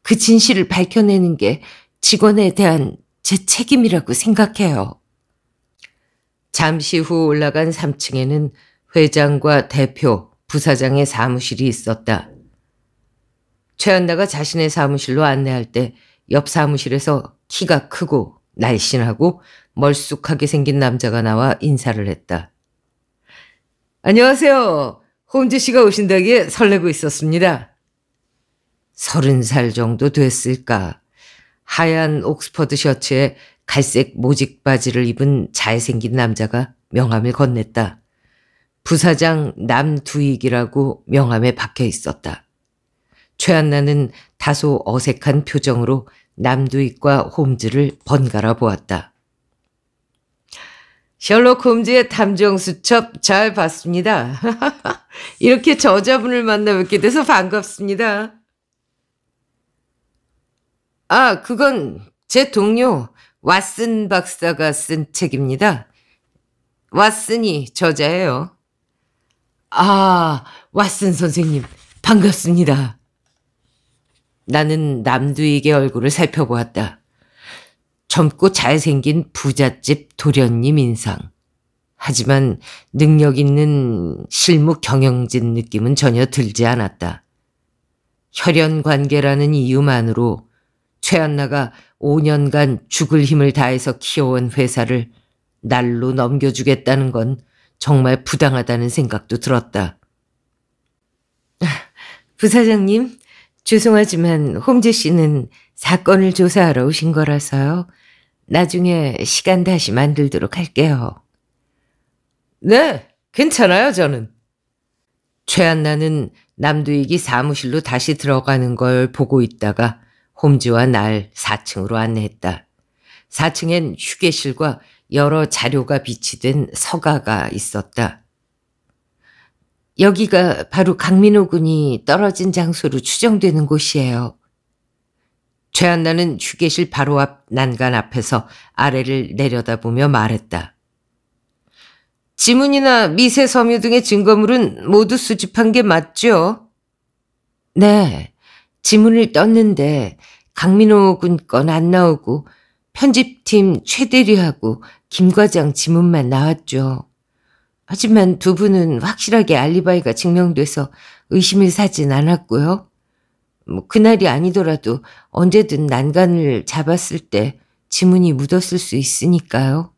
그 진실을 밝혀내는 게 직원에 대한 제 책임이라고 생각해요. 잠시 후 올라간 3층에는 회장과 대표, 부사장의 사무실이 있었다. 최한나가 자신의 사무실로 안내할 때 옆 사무실에서 키가 크고 날씬하고 멀쑥하게 생긴 남자가 나와 인사를 했다. 안녕하세요. 홈즈 씨가 오신다기에 설레고 있었습니다. 서른 살 정도 됐을까. 하얀 옥스퍼드 셔츠에 갈색 모직 바지를 입은 잘생긴 남자가 명함을 건넸다. 부사장 남두익이라고 명함에 박혀 있었다. 최한나는 다소 어색한 표정으로 남두익과 홈즈를 번갈아 보았다. 셜록 홈즈의 탐정 수첩 잘 봤습니다. *laughs* 이렇게 저자분을 만나 뵙게 돼서 반갑습니다. 아, 그건 제 동료 왓슨 박사가 쓴 책입니다. 왓슨이 저자예요. 아, 왓슨 선생님, 반갑습니다. 나는 남두익의 얼굴을 살펴보았다. 젊고 잘생긴 부잣집 도련님 인상. 하지만 능력 있는 실무 경영진 느낌은 전혀 들지 않았다. 혈연 관계라는 이유만으로 최한나가 5년간 죽을 힘을 다해서 키워온 회사를 날로 넘겨주겠다는 건 정말 부당하다는 생각도 들었다. 아, 부사장님, 죄송하지만 홈즈 씨는 사건을 조사하러 오신 거라서요. 나중에 시간 다시 만들도록 할게요. 네, 괜찮아요, 저는. 최한나는 남두익이 사무실로 다시 들어가는 걸 보고 있다가 홈즈와 날 4층으로 안내했다. 4층엔 휴게실과 여러 자료가 비치된 서가가 있었다. 여기가 바로 강민호 군이 떨어진 장소로 추정되는 곳이에요. 최한나는 휴게실 바로 앞 난간 앞에서 아래를 내려다보며 말했다. 지문이나 미세 섬유 등의 증거물은 모두 수집한 게 맞죠? 네. 지문을 떴는데 강민호 군 건 안 나오고 편집팀 최대리하고 김과장 지문만 나왔죠. 하지만 두 분은 확실하게 알리바이가 증명돼서 의심을 사진 않았고요. 뭐 그날이 아니더라도 언제든 난간을 잡았을 때 지문이 묻었을 수 있으니까요.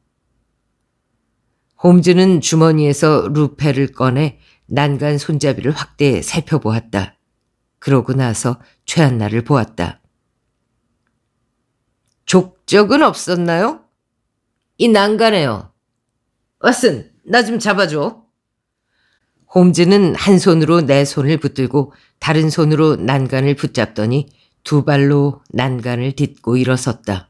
홈즈는 주머니에서 루페를 꺼내 난간 손잡이를 확대 해 살펴보았다. 그러고 나서 최한나를 보았다. 족적은 없었나요? 이 난간에요. 왓슨, 나좀 잡아줘. 홈즈는 한 손으로 내 손을 붙들고 다른 손으로 난간을 붙잡더니 두 발로 난간을 딛고 일어섰다.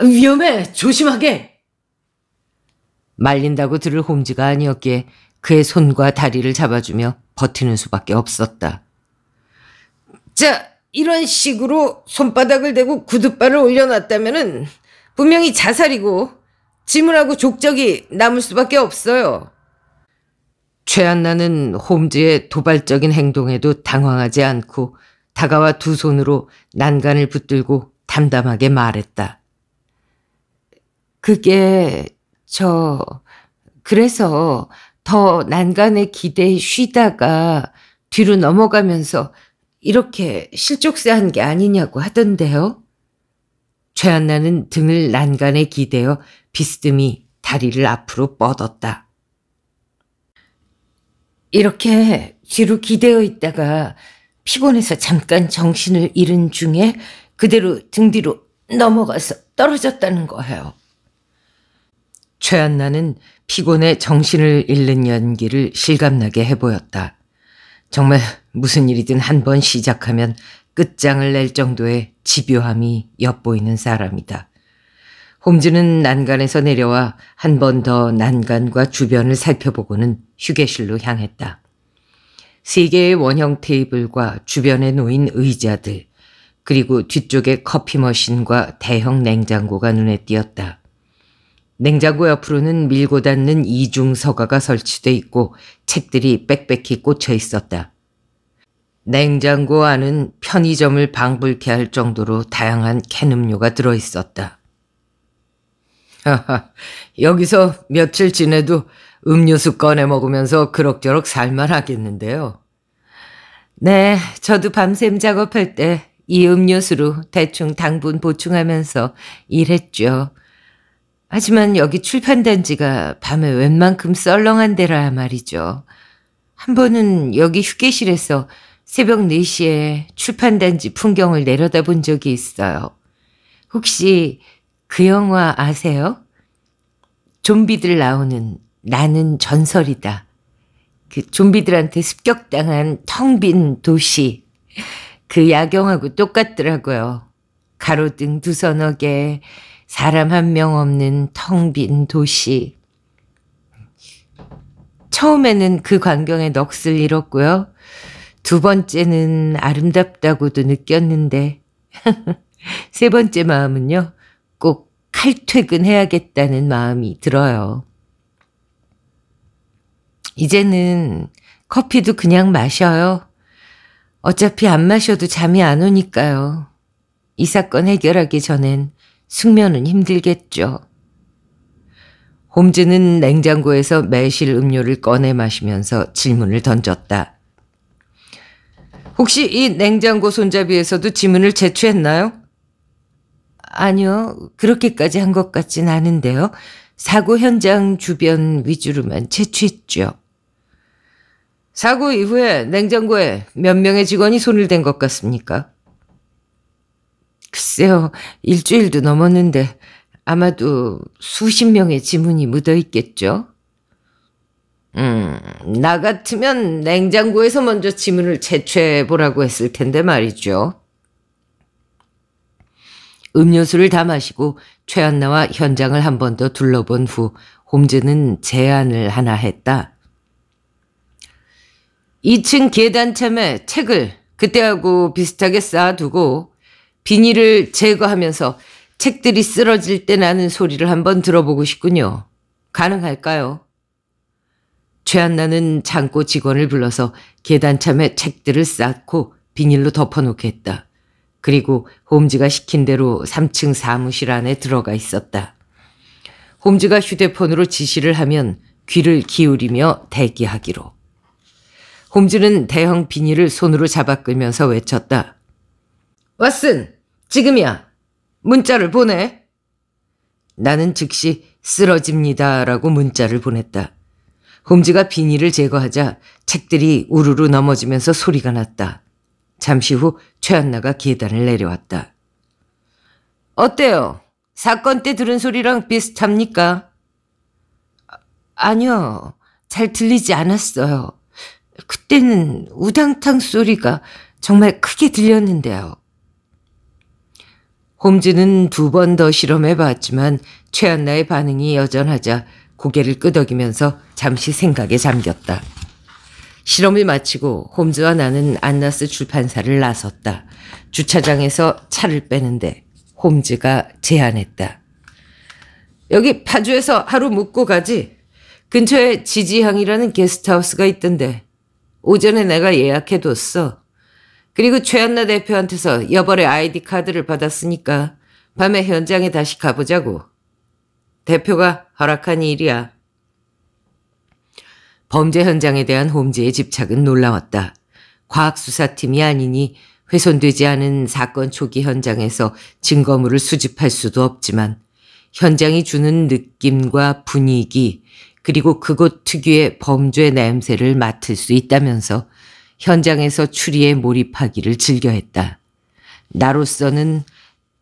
위험해! 조심하게! 말린다고 들을 홈즈가 아니었기에 그의 손과 다리를 잡아주며 버티는 수밖에 없었다. 자, 이런 식으로 손바닥을 대고 구둣발을 올려놨다면은 분명히 자살이고 지문하고 족적이 남을 수밖에 없어요. 최한나는 홈즈의 도발적인 행동에도 당황하지 않고 다가와 두 손으로 난간을 붙들고 담담하게 말했다. 그게 저 그래서 더 난간에 기대 쉬다가 뒤로 넘어가면서 이렇게 실족세한 게 아니냐고 하던데요. 최한나는 등을 난간에 기대어 비스듬히 다리를 앞으로 뻗었다. 이렇게 뒤로 기대어 있다가 피곤해서 잠깐 정신을 잃은 중에 그대로 등 뒤로 넘어가서 떨어졌다는 거예요. 최한나는 피곤해 정신을 잃는 연기를 실감나게 해보였다. 정말 무슨 일이든 한 번 시작하면 끝장을 낼 정도의 집요함이 엿보이는 사람이다. 홈즈는 난간에서 내려와 한 번 더 난간과 주변을 살펴보고는 휴게실로 향했다. 세 개의 원형 테이블과 주변에 놓인 의자들, 그리고 뒤쪽에 커피 머신과 대형 냉장고가 눈에 띄었다. 냉장고 옆으로는 밀고 닿는 이중 서가가 설치돼 있고 책들이 빽빽히 꽂혀 있었다. 냉장고 안은 편의점을 방불케 할 정도로 다양한 캔 음료가 들어 있었다. *laughs* 여기서 며칠 지내도 음료수 꺼내 먹으면서 그럭저럭 살만 하겠는데요. 네, 저도 밤샘 작업할 때 이 음료수로 대충 당분 보충하면서 일했죠. 하지만 여기 출판단지가 밤에 웬만큼 썰렁한 데라 말이죠. 한 번은 여기 휴게실에서 새벽 4시에 출판단지 풍경을 내려다본 적이 있어요. 혹시 그 영화 아세요? 좀비들 나오는 나는 전설이다. 그 좀비들한테 습격당한 텅 빈 도시. 그 야경하고 똑같더라고요. 가로등 두 서너 개, 사람 한 명 없는 텅 빈 도시. 처음에는 그 광경에 넋을 잃었고요. 두 번째는 아름답다고도 느꼈는데, *laughs* 세 번째 마음은요, 꼭 칼퇴근해야겠다는 마음이 들어요. 이제는 커피도 그냥 마셔요. 어차피 안 마셔도 잠이 안 오니까요. 이 사건 해결하기 전엔 숙면은 힘들겠죠. 홈즈는 냉장고에서 매실 음료를 꺼내 마시면서 질문을 던졌다. 혹시 이 냉장고 손잡이에서도 지문을 제출했나요 아니요. 그렇게까지 한 것 같진 않은데요. 사고 현장 주변 위주로만 채취했죠. 사고 이후에 냉장고에 몇 명의 직원이 손을 댄 것 같습니까? 글쎄요. 일주일도 넘었는데 아마도 수십 명의 지문이 묻어 있겠죠. 음, 나 같으면 냉장고에서 먼저 지문을 채취해 보라고 했을 텐데 말이죠. 음료수를 다 마시고 최한나와 현장을 한 번 더 둘러본 후 홈즈는 제안을 하나 했다. 2층 계단참에 책을 그때하고 비슷하게 쌓아두고 비닐을 제거하면서 책들이 쓰러질 때 나는 소리를 한 번 들어보고 싶군요. 가능할까요? 최한나는 창고 직원을 불러서 계단참에 책들을 쌓고 비닐로 덮어놓겠다. 그리고 홈즈가 시킨 대로 3층 사무실 안에 들어가 있었다. 홈즈가 휴대폰으로 지시를 하면 귀를 기울이며 대기하기로. 홈즈는 대형 비닐을 손으로 잡아 끌면서 외쳤다. 왓슨! 지금이야! 문자를 보내! 나는 즉시 쓰러집니다 라고 문자를 보냈다. 홈즈가 비닐을 제거하자 책들이 우르르 넘어지면서 소리가 났다. 잠시 후 최한나가 계단을 내려왔다. 어때요? 사건 때 들은 소리랑 비슷합니까? 아, 니요잘 들리지 않았어요. 그때는 우당탕 소리가 정말 크게 들렸는데요. 홈즈는 두 번 더 실험해 봤지만 최한나의 반응이 여전하자 고개를 끄덕이면서 잠시 생각에 잠겼다. 실험을 마치고 홈즈와 나는 안나스 출판사를 나섰다. 주차장에서 차를 빼는데 홈즈가 제안했다. 여기 파주에서 하루 묵고 가지. 근처에 지지향이라는 게스트하우스가 있던데 오전에 내가 예약해뒀어. 그리고 최한나 대표한테서 여벌의 아이디 카드를 받았으니까 밤에 현장에 다시 가보자고. 대표가 허락한 일이야. 범죄 현장에 대한 홈즈의 집착은 놀라웠다. 과학수사팀이 아니니 훼손되지 않은 사건 초기 현장에서 증거물을 수집할 수도 없지만 현장이 주는 느낌과 분위기 그리고 그곳 특유의 범죄 냄새를 맡을 수 있다면서 현장에서 추리에 몰입하기를 즐겨했다. 나로서는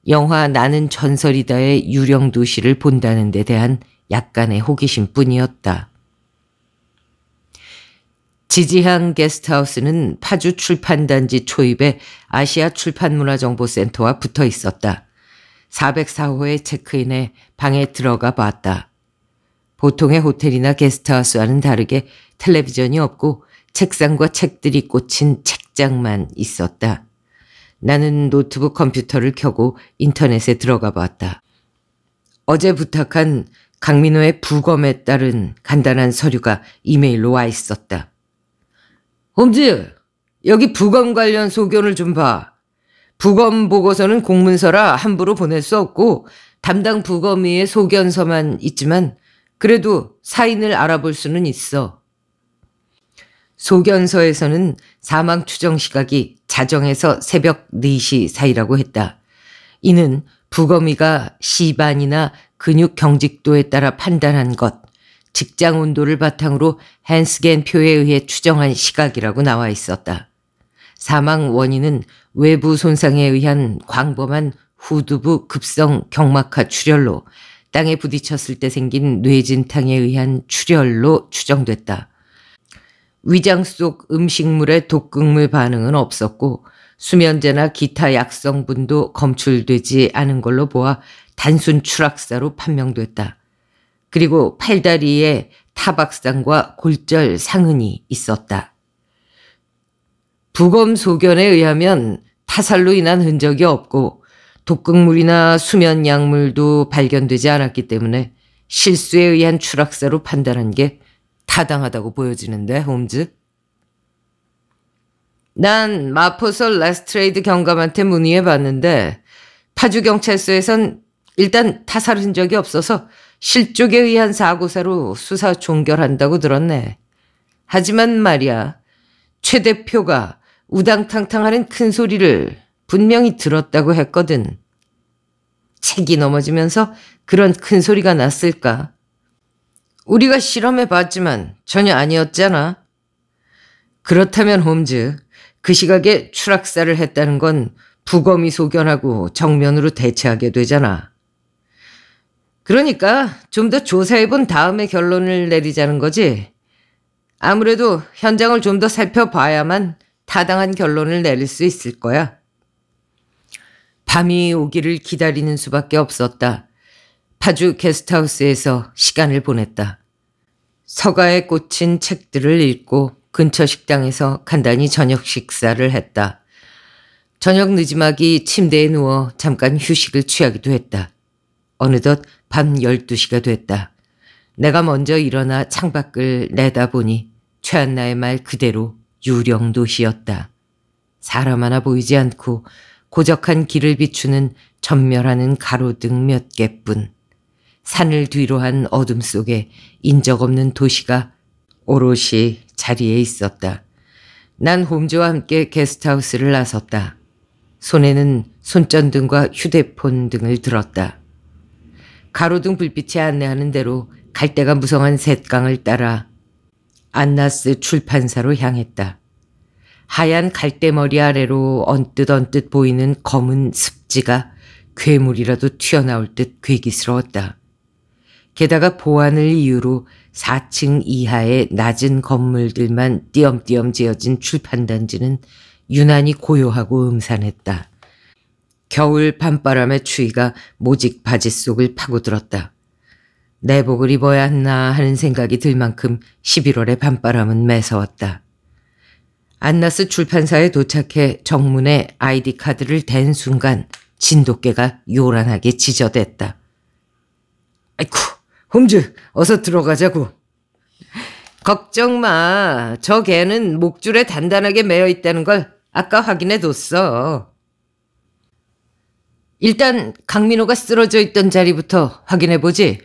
영화 나는 전설이다의 유령 도시를 본다는 데 대한 약간의 호기심 뿐이었다. 지지향 게스트하우스는 파주 출판단지 초입에 아시아 출판문화정보센터와 붙어 있었다. 404호의 체크인에 방에 들어가 봤다. 보통의 호텔이나 게스트하우스와는 다르게 텔레비전이 없고 책상과 책들이 꽂힌 책장만 있었다. 나는 노트북 컴퓨터를 켜고 인터넷에 들어가 봤다. 어제 부탁한 강민호의 부검에 따른 간단한 서류가 이메일로 와 있었다. 홈즈, 여기 부검 관련 소견을 좀 봐. 부검 보고서는 공문서라 함부로 보낼 수 없고 담당 부검의의 소견서만 있지만 그래도 사인을 알아볼 수는 있어. 소견서에서는 사망 추정 시각이 자정에서 새벽 4시 사이라고 했다. 이는 부검의가 시반이나 근육 경직도에 따라 판단한 것, 직장 온도를 바탕으로 헨스겐 표에 의해 추정한 시각이라고 나와 있었다. 사망 원인은 외부 손상에 의한 광범한 후두부 급성 경막하 출혈로 땅에 부딪혔을 때 생긴 뇌진탕에 의한 출혈로 추정됐다. 위장 속 음식물의 독극물 반응은 없었고 수면제나 기타 약성분도 검출되지 않은 걸로 보아 단순 추락사로 판명됐다. 그리고 팔다리에 타박상과 골절 상흔이 있었다. 부검 소견에 의하면 타살로 인한 흔적이 없고 독극물이나 수면 약물도 발견되지 않았기 때문에 실수에 의한 추락사로 판단한 게 타당하다고 보여지는데 홈즈. 난 마포설 라스트레이드 경감한테 문의해 봤는데 파주 경찰서에선 일단 타살 흔적이 없어서 실족에 의한 사고사로 수사 종결한다고 들었네. 하지만 말이야, 최 대표가 우당탕탕하는 큰 소리를 분명히 들었다고 했거든. 책이 넘어지면서 그런 큰 소리가 났을까? 우리가 실험해 봤지만 전혀 아니었잖아. 그렇다면 홈즈, 그 시각에 추락사를 했다는 건 부검이 소견하고 정면으로 대체하게 되잖아. 그러니까 좀 더 조사해 본 다음에 결론을 내리자는 거지. 아무래도 현장을 좀 더 살펴봐야만 타당한 결론을 내릴 수 있을 거야. 밤이 오기를 기다리는 수밖에 없었다. 파주 게스트하우스에서 시간을 보냈다. 서가에 꽂힌 책들을 읽고 근처 식당에서 간단히 저녁 식사를 했다. 저녁 늦지막이 침대에 누워 잠깐 휴식을 취하기도 했다. 어느덧 밤 12시가 됐다. 내가 먼저 일어나 창밖을 내다보니 최한나의 말 그대로 유령도시였다. 사람 하나 보이지 않고 고적한 길을 비추는 전멸하는 가로등 몇 개뿐. 산을 뒤로 한 어둠 속에 인적 없는 도시가 오롯이 자리에 있었다. 난 홈즈와 함께 게스트하우스를 나섰다. 손에는 손전등과 휴대폰 등을 들었다. 가로등 불빛이 안내하는 대로 갈대가 무성한 셋강을 따라 안나스 출판사로 향했다. 하얀 갈대머리 아래로 언뜻 언뜻 보이는 검은 습지가 괴물이라도 튀어나올 듯 괴기스러웠다. 게다가 보안을 이유로 4층 이하의 낮은 건물들만 띄엄띄엄 지어진 출판단지는 유난히 고요하고 음산했다. 겨울 밤바람의 추위가 모직 바지 속을 파고들었다. 내복을 입어야 했나 하는 생각이 들 만큼 11월의 밤바람은 매서웠다. 안나스 출판사에 도착해 정문에 아이디 카드를 댄 순간 진돗개가 요란하게 지저댔다. 아이쿠, 홈즈, 어서 들어가자고. 걱정 마. 저 개는 목줄에 단단하게 매여 있다는 걸 아까 확인해 뒀어. 일단 강민호가 쓰러져 있던 자리부터 확인해보지.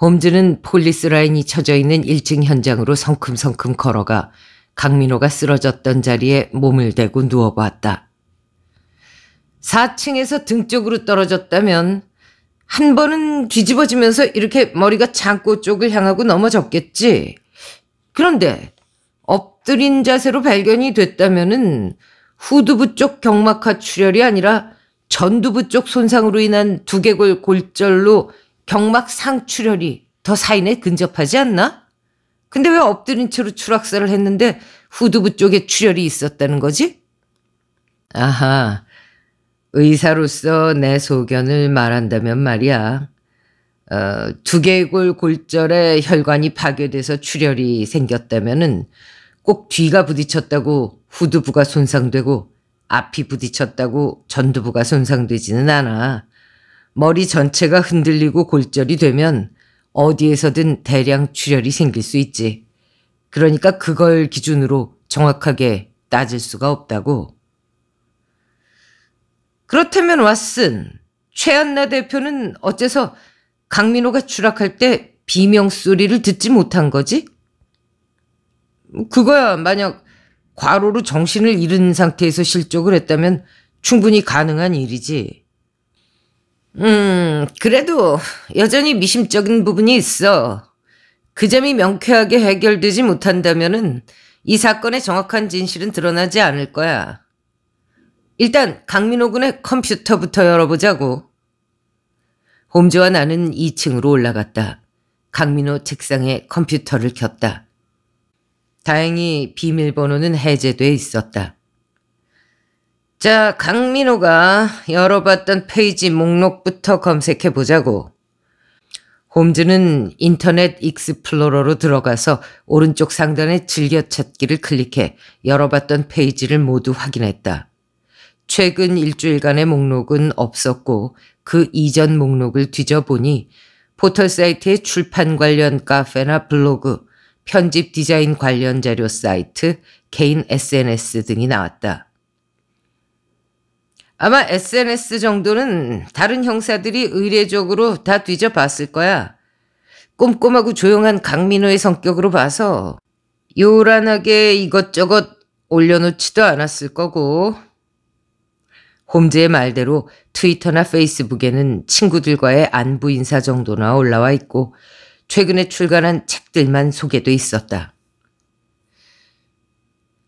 홈즈는 폴리스 라인이 쳐져 있는 1층 현장으로 성큼성큼 걸어가 강민호가 쓰러졌던 자리에 몸을 대고 누워보았다 4층에서 등 쪽으로 떨어졌다면 한 번은 뒤집어지면서 이렇게 머리가 창고 쪽을 향하고 넘어졌겠지. 그런데 엎드린 자세로 발견이 됐다면 후두부 쪽 경막하 출혈이 아니라 전두부 쪽 손상으로 인한 두개골 골절로 경막 상출혈이 더 사인에 근접하지 않나? 근데 왜 엎드린 채로 추락사를 했는데 후두부 쪽에 출혈이 있었다는 거지? 아하, 의사로서 내 소견을 말한다면 말이야. 어, 두개골 골절에 혈관이 파괴돼서 출혈이 생겼다면은 꼭 뒤가 부딪혔다고 후두부가 손상되고 앞이 부딪혔다고 전두부가 손상되지는 않아. 머리 전체가 흔들리고 골절이 되면 어디에서든 대량 출혈이 생길 수 있지. 그러니까 그걸 기준으로 정확하게 따질 수가 없다고. 그렇다면 왓슨, 최한나 대표는 어째서 강민호가 추락할 때 비명 소리를 듣지 못한 거지? 그거야 만약 과로로 정신을 잃은 상태에서 실족을 했다면 충분히 가능한 일이지. 음, 그래도 여전히 미심쩍은 부분이 있어. 그 점이 명쾌하게 해결되지 못한다면은 이 사건의 정확한 진실은 드러나지 않을 거야. 일단 강민호 군의 컴퓨터부터 열어보자고. 홈즈와 나는 2층으로 올라갔다. 강민호 책상에 컴퓨터를 켰다. 다행히 비밀번호는 해제돼 있었다. 자, 강민호가 열어봤던 페이지 목록부터 검색해 보자고. 홈즈는 인터넷 익스플로러로 들어가서 오른쪽 상단의 즐겨찾기를 클릭해 열어봤던 페이지를 모두 확인했다. 최근 일주일간의 목록은 없었고 그 이전 목록을 뒤져보니 포털 사이트의 출판 관련 카페나 블로그, 편집 디자인 관련 자료 사이트, 개인 SNS 등이 나왔다. 아마 SNS 정도는 다른 형사들이 의례적으로 다 뒤져봤을 거야. 꼼꼼하고 조용한 강민호의 성격으로 봐서 요란하게 이것저것 올려놓지도 않았을 거고 홈즈의 말대로 트위터나 페이스북에는 친구들과의 안부 인사 정도나 올라와 있고 최근에 출간한 책들만 소개돼 있었다.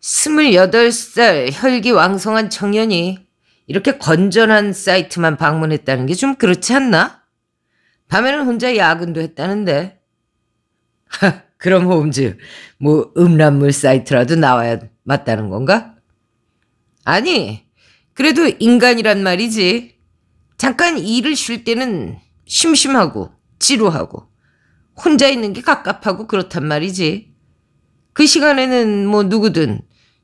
28살 혈기왕성한 청년이 이렇게 건전한 사이트만 방문했다는 게 좀 그렇지 않나? 밤에는 혼자 야근도 했다는데. 하, 그럼 홈즈, 뭐 음란물 사이트라도 나와야 맞다는 건가? 아니, 그래도 인간이란 말이지. 잠깐 일을 쉴 때는 심심하고 지루하고 혼자 있는 게 갑갑하고 그렇단 말이지. 그 시간에는 뭐 누구든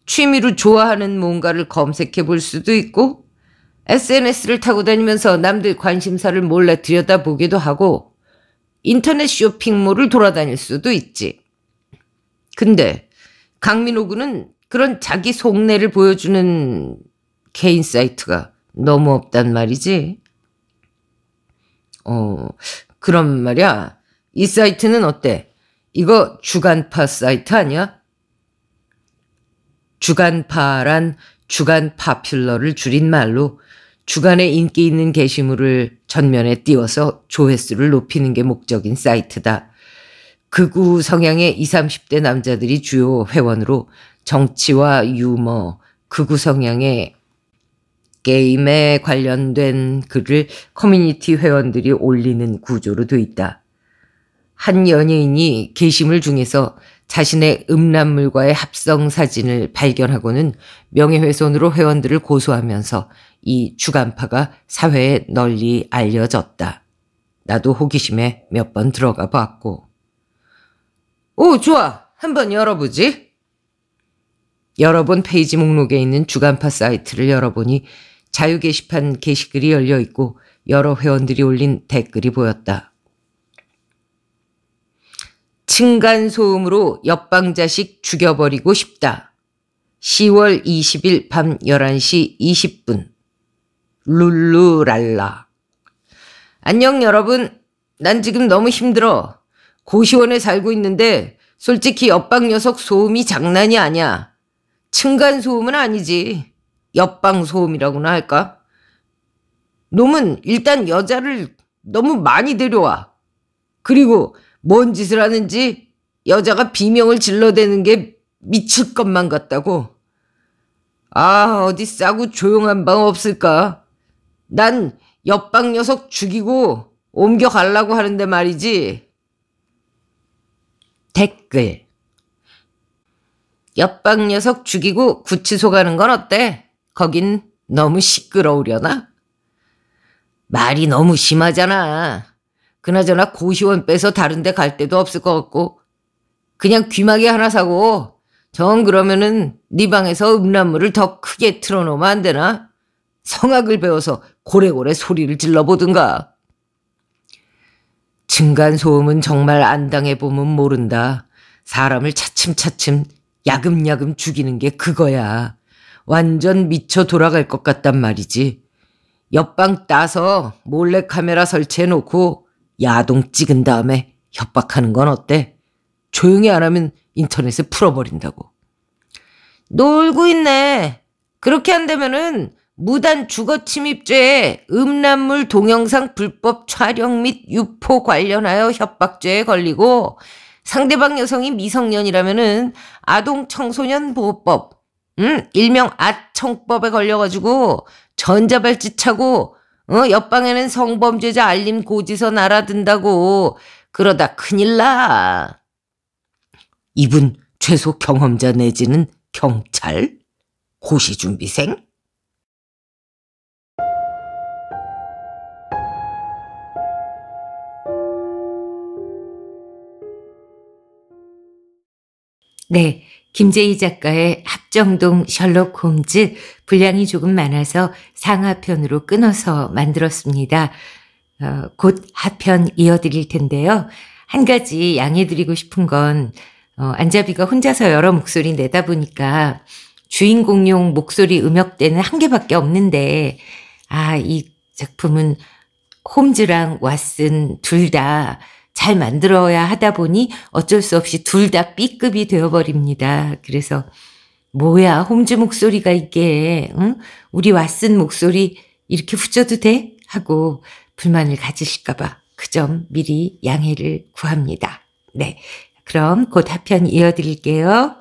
취미로 좋아하는 뭔가를 검색해 볼 수도 있고 SNS를 타고 다니면서 남들 관심사를 몰래 들여다보기도 하고 인터넷 쇼핑몰을 돌아다닐 수도 있지. 근데 강민호 군은 그런 자기 속내를 보여주는 개인 사이트가 너무 없단 말이지. 어, 그런 말이야. 이 사이트는 어때? 이거 주간파 사이트 아니야? 주간파란 주간 파퓰러를 줄인 말로 주간에 인기 있는 게시물을 전면에 띄워서 조회수를 높이는 게 목적인 사이트다. 극우 그 성향의 20, 30대 남자들이 주요 회원으로 정치와 유머, 극우 그 성향의 게임에 관련된 글을 커뮤니티 회원들이 올리는 구조로 돼 있다. 한 연예인이 게시물 중에서 자신의 음란물과의 합성 사진을 발견하고는 명예훼손으로 회원들을 고소하면서 이 주간파가 사회에 널리 알려졌다. 나도 호기심에 몇 번 들어가 봤고. 오, 좋아. 한번 열어보지. 열어본 페이지 목록에 있는 주간파 사이트를 열어보니 자유 게시판 게시글이 열려 있고 여러 회원들이 올린 댓글이 보였다. 층간소음으로 옆방자식 죽여버리고 싶다. 10월 20일 밤 11시 20분 룰루랄라 안녕 여러분. 난 지금 너무 힘들어. 고시원에 살고 있는데 솔직히 옆방 녀석 소음이 장난이 아니야. 층간 소음은 아니지. 옆방 소음이라고나 할까? 놈은 일단 여자를 너무 많이 데려와. 그리고 뭔 짓을 하는지 여자가 비명을 질러대는 게 미칠 것만 같다고. 아, 어디 싸고 조용한 방 없을까? 난 옆방 녀석 죽이고 옮겨가려고 하는데 말이지. 댓글. 옆방 녀석 죽이고 구치소 가는 건 어때? 거긴 너무 시끄러우려나? 말이 너무 심하잖아. 그나저나 고시원 빼서 다른 데 갈 데도 없을 것 같고 그냥 귀마개 하나 사고 정 그러면은 네 방에서 음란물을 더 크게 틀어놓으면 안 되나? 성악을 배워서 고래고래 소리를 질러보든가. 층간소음은 정말 안 당해보면 모른다. 사람을 차츰차츰 야금야금 죽이는 게 그거야. 완전 미쳐 돌아갈 것 같단 말이지. 옆방 따서 몰래 카메라 설치해놓고 야동 찍은 다음에 협박하는 건 어때? 조용히 안 하면 인터넷에 풀어버린다고. 놀고 있네. 그렇게 한다면은 무단 주거 침입죄 음란물 동영상 불법 촬영 및 유포 관련하여 협박죄에 걸리고 상대방 여성이 미성년이라면은 아동 청소년 보호법, 음, 일명 아청법에 걸려가지고 전자발찌 차고 어, 옆방에는 성범죄자 알림 고지서 날아든다고. 그러다 큰일 나. 이분 최소 경험자 내지는 경찰? 고시준비생? 네. 김재희 작가의 합정동 셜록 홈즈 분량이 조금 많아서 상하편으로 끊어서 만들었습니다. 어, 곧 하편 이어드릴 텐데요. 한 가지 양해드리고 싶은 건 어, 안자비가 혼자서 여러 목소리 내다 보니까 주인공용 목소리 음역대는 한 개밖에 없는데 아이 작품은 홈즈랑 왓슨 둘다 잘 만들어야 하다 보니 어쩔 수 없이 둘 다 B급이 되어버립니다. 그래서 뭐야 홈즈 목소리가 있게 응? 우리 왓슨 목소리 이렇게 후져도 돼? 하고 불만을 가지실까 봐 그 점 미리 양해를 구합니다. 네. 그럼 곧 하편 이어드릴게요.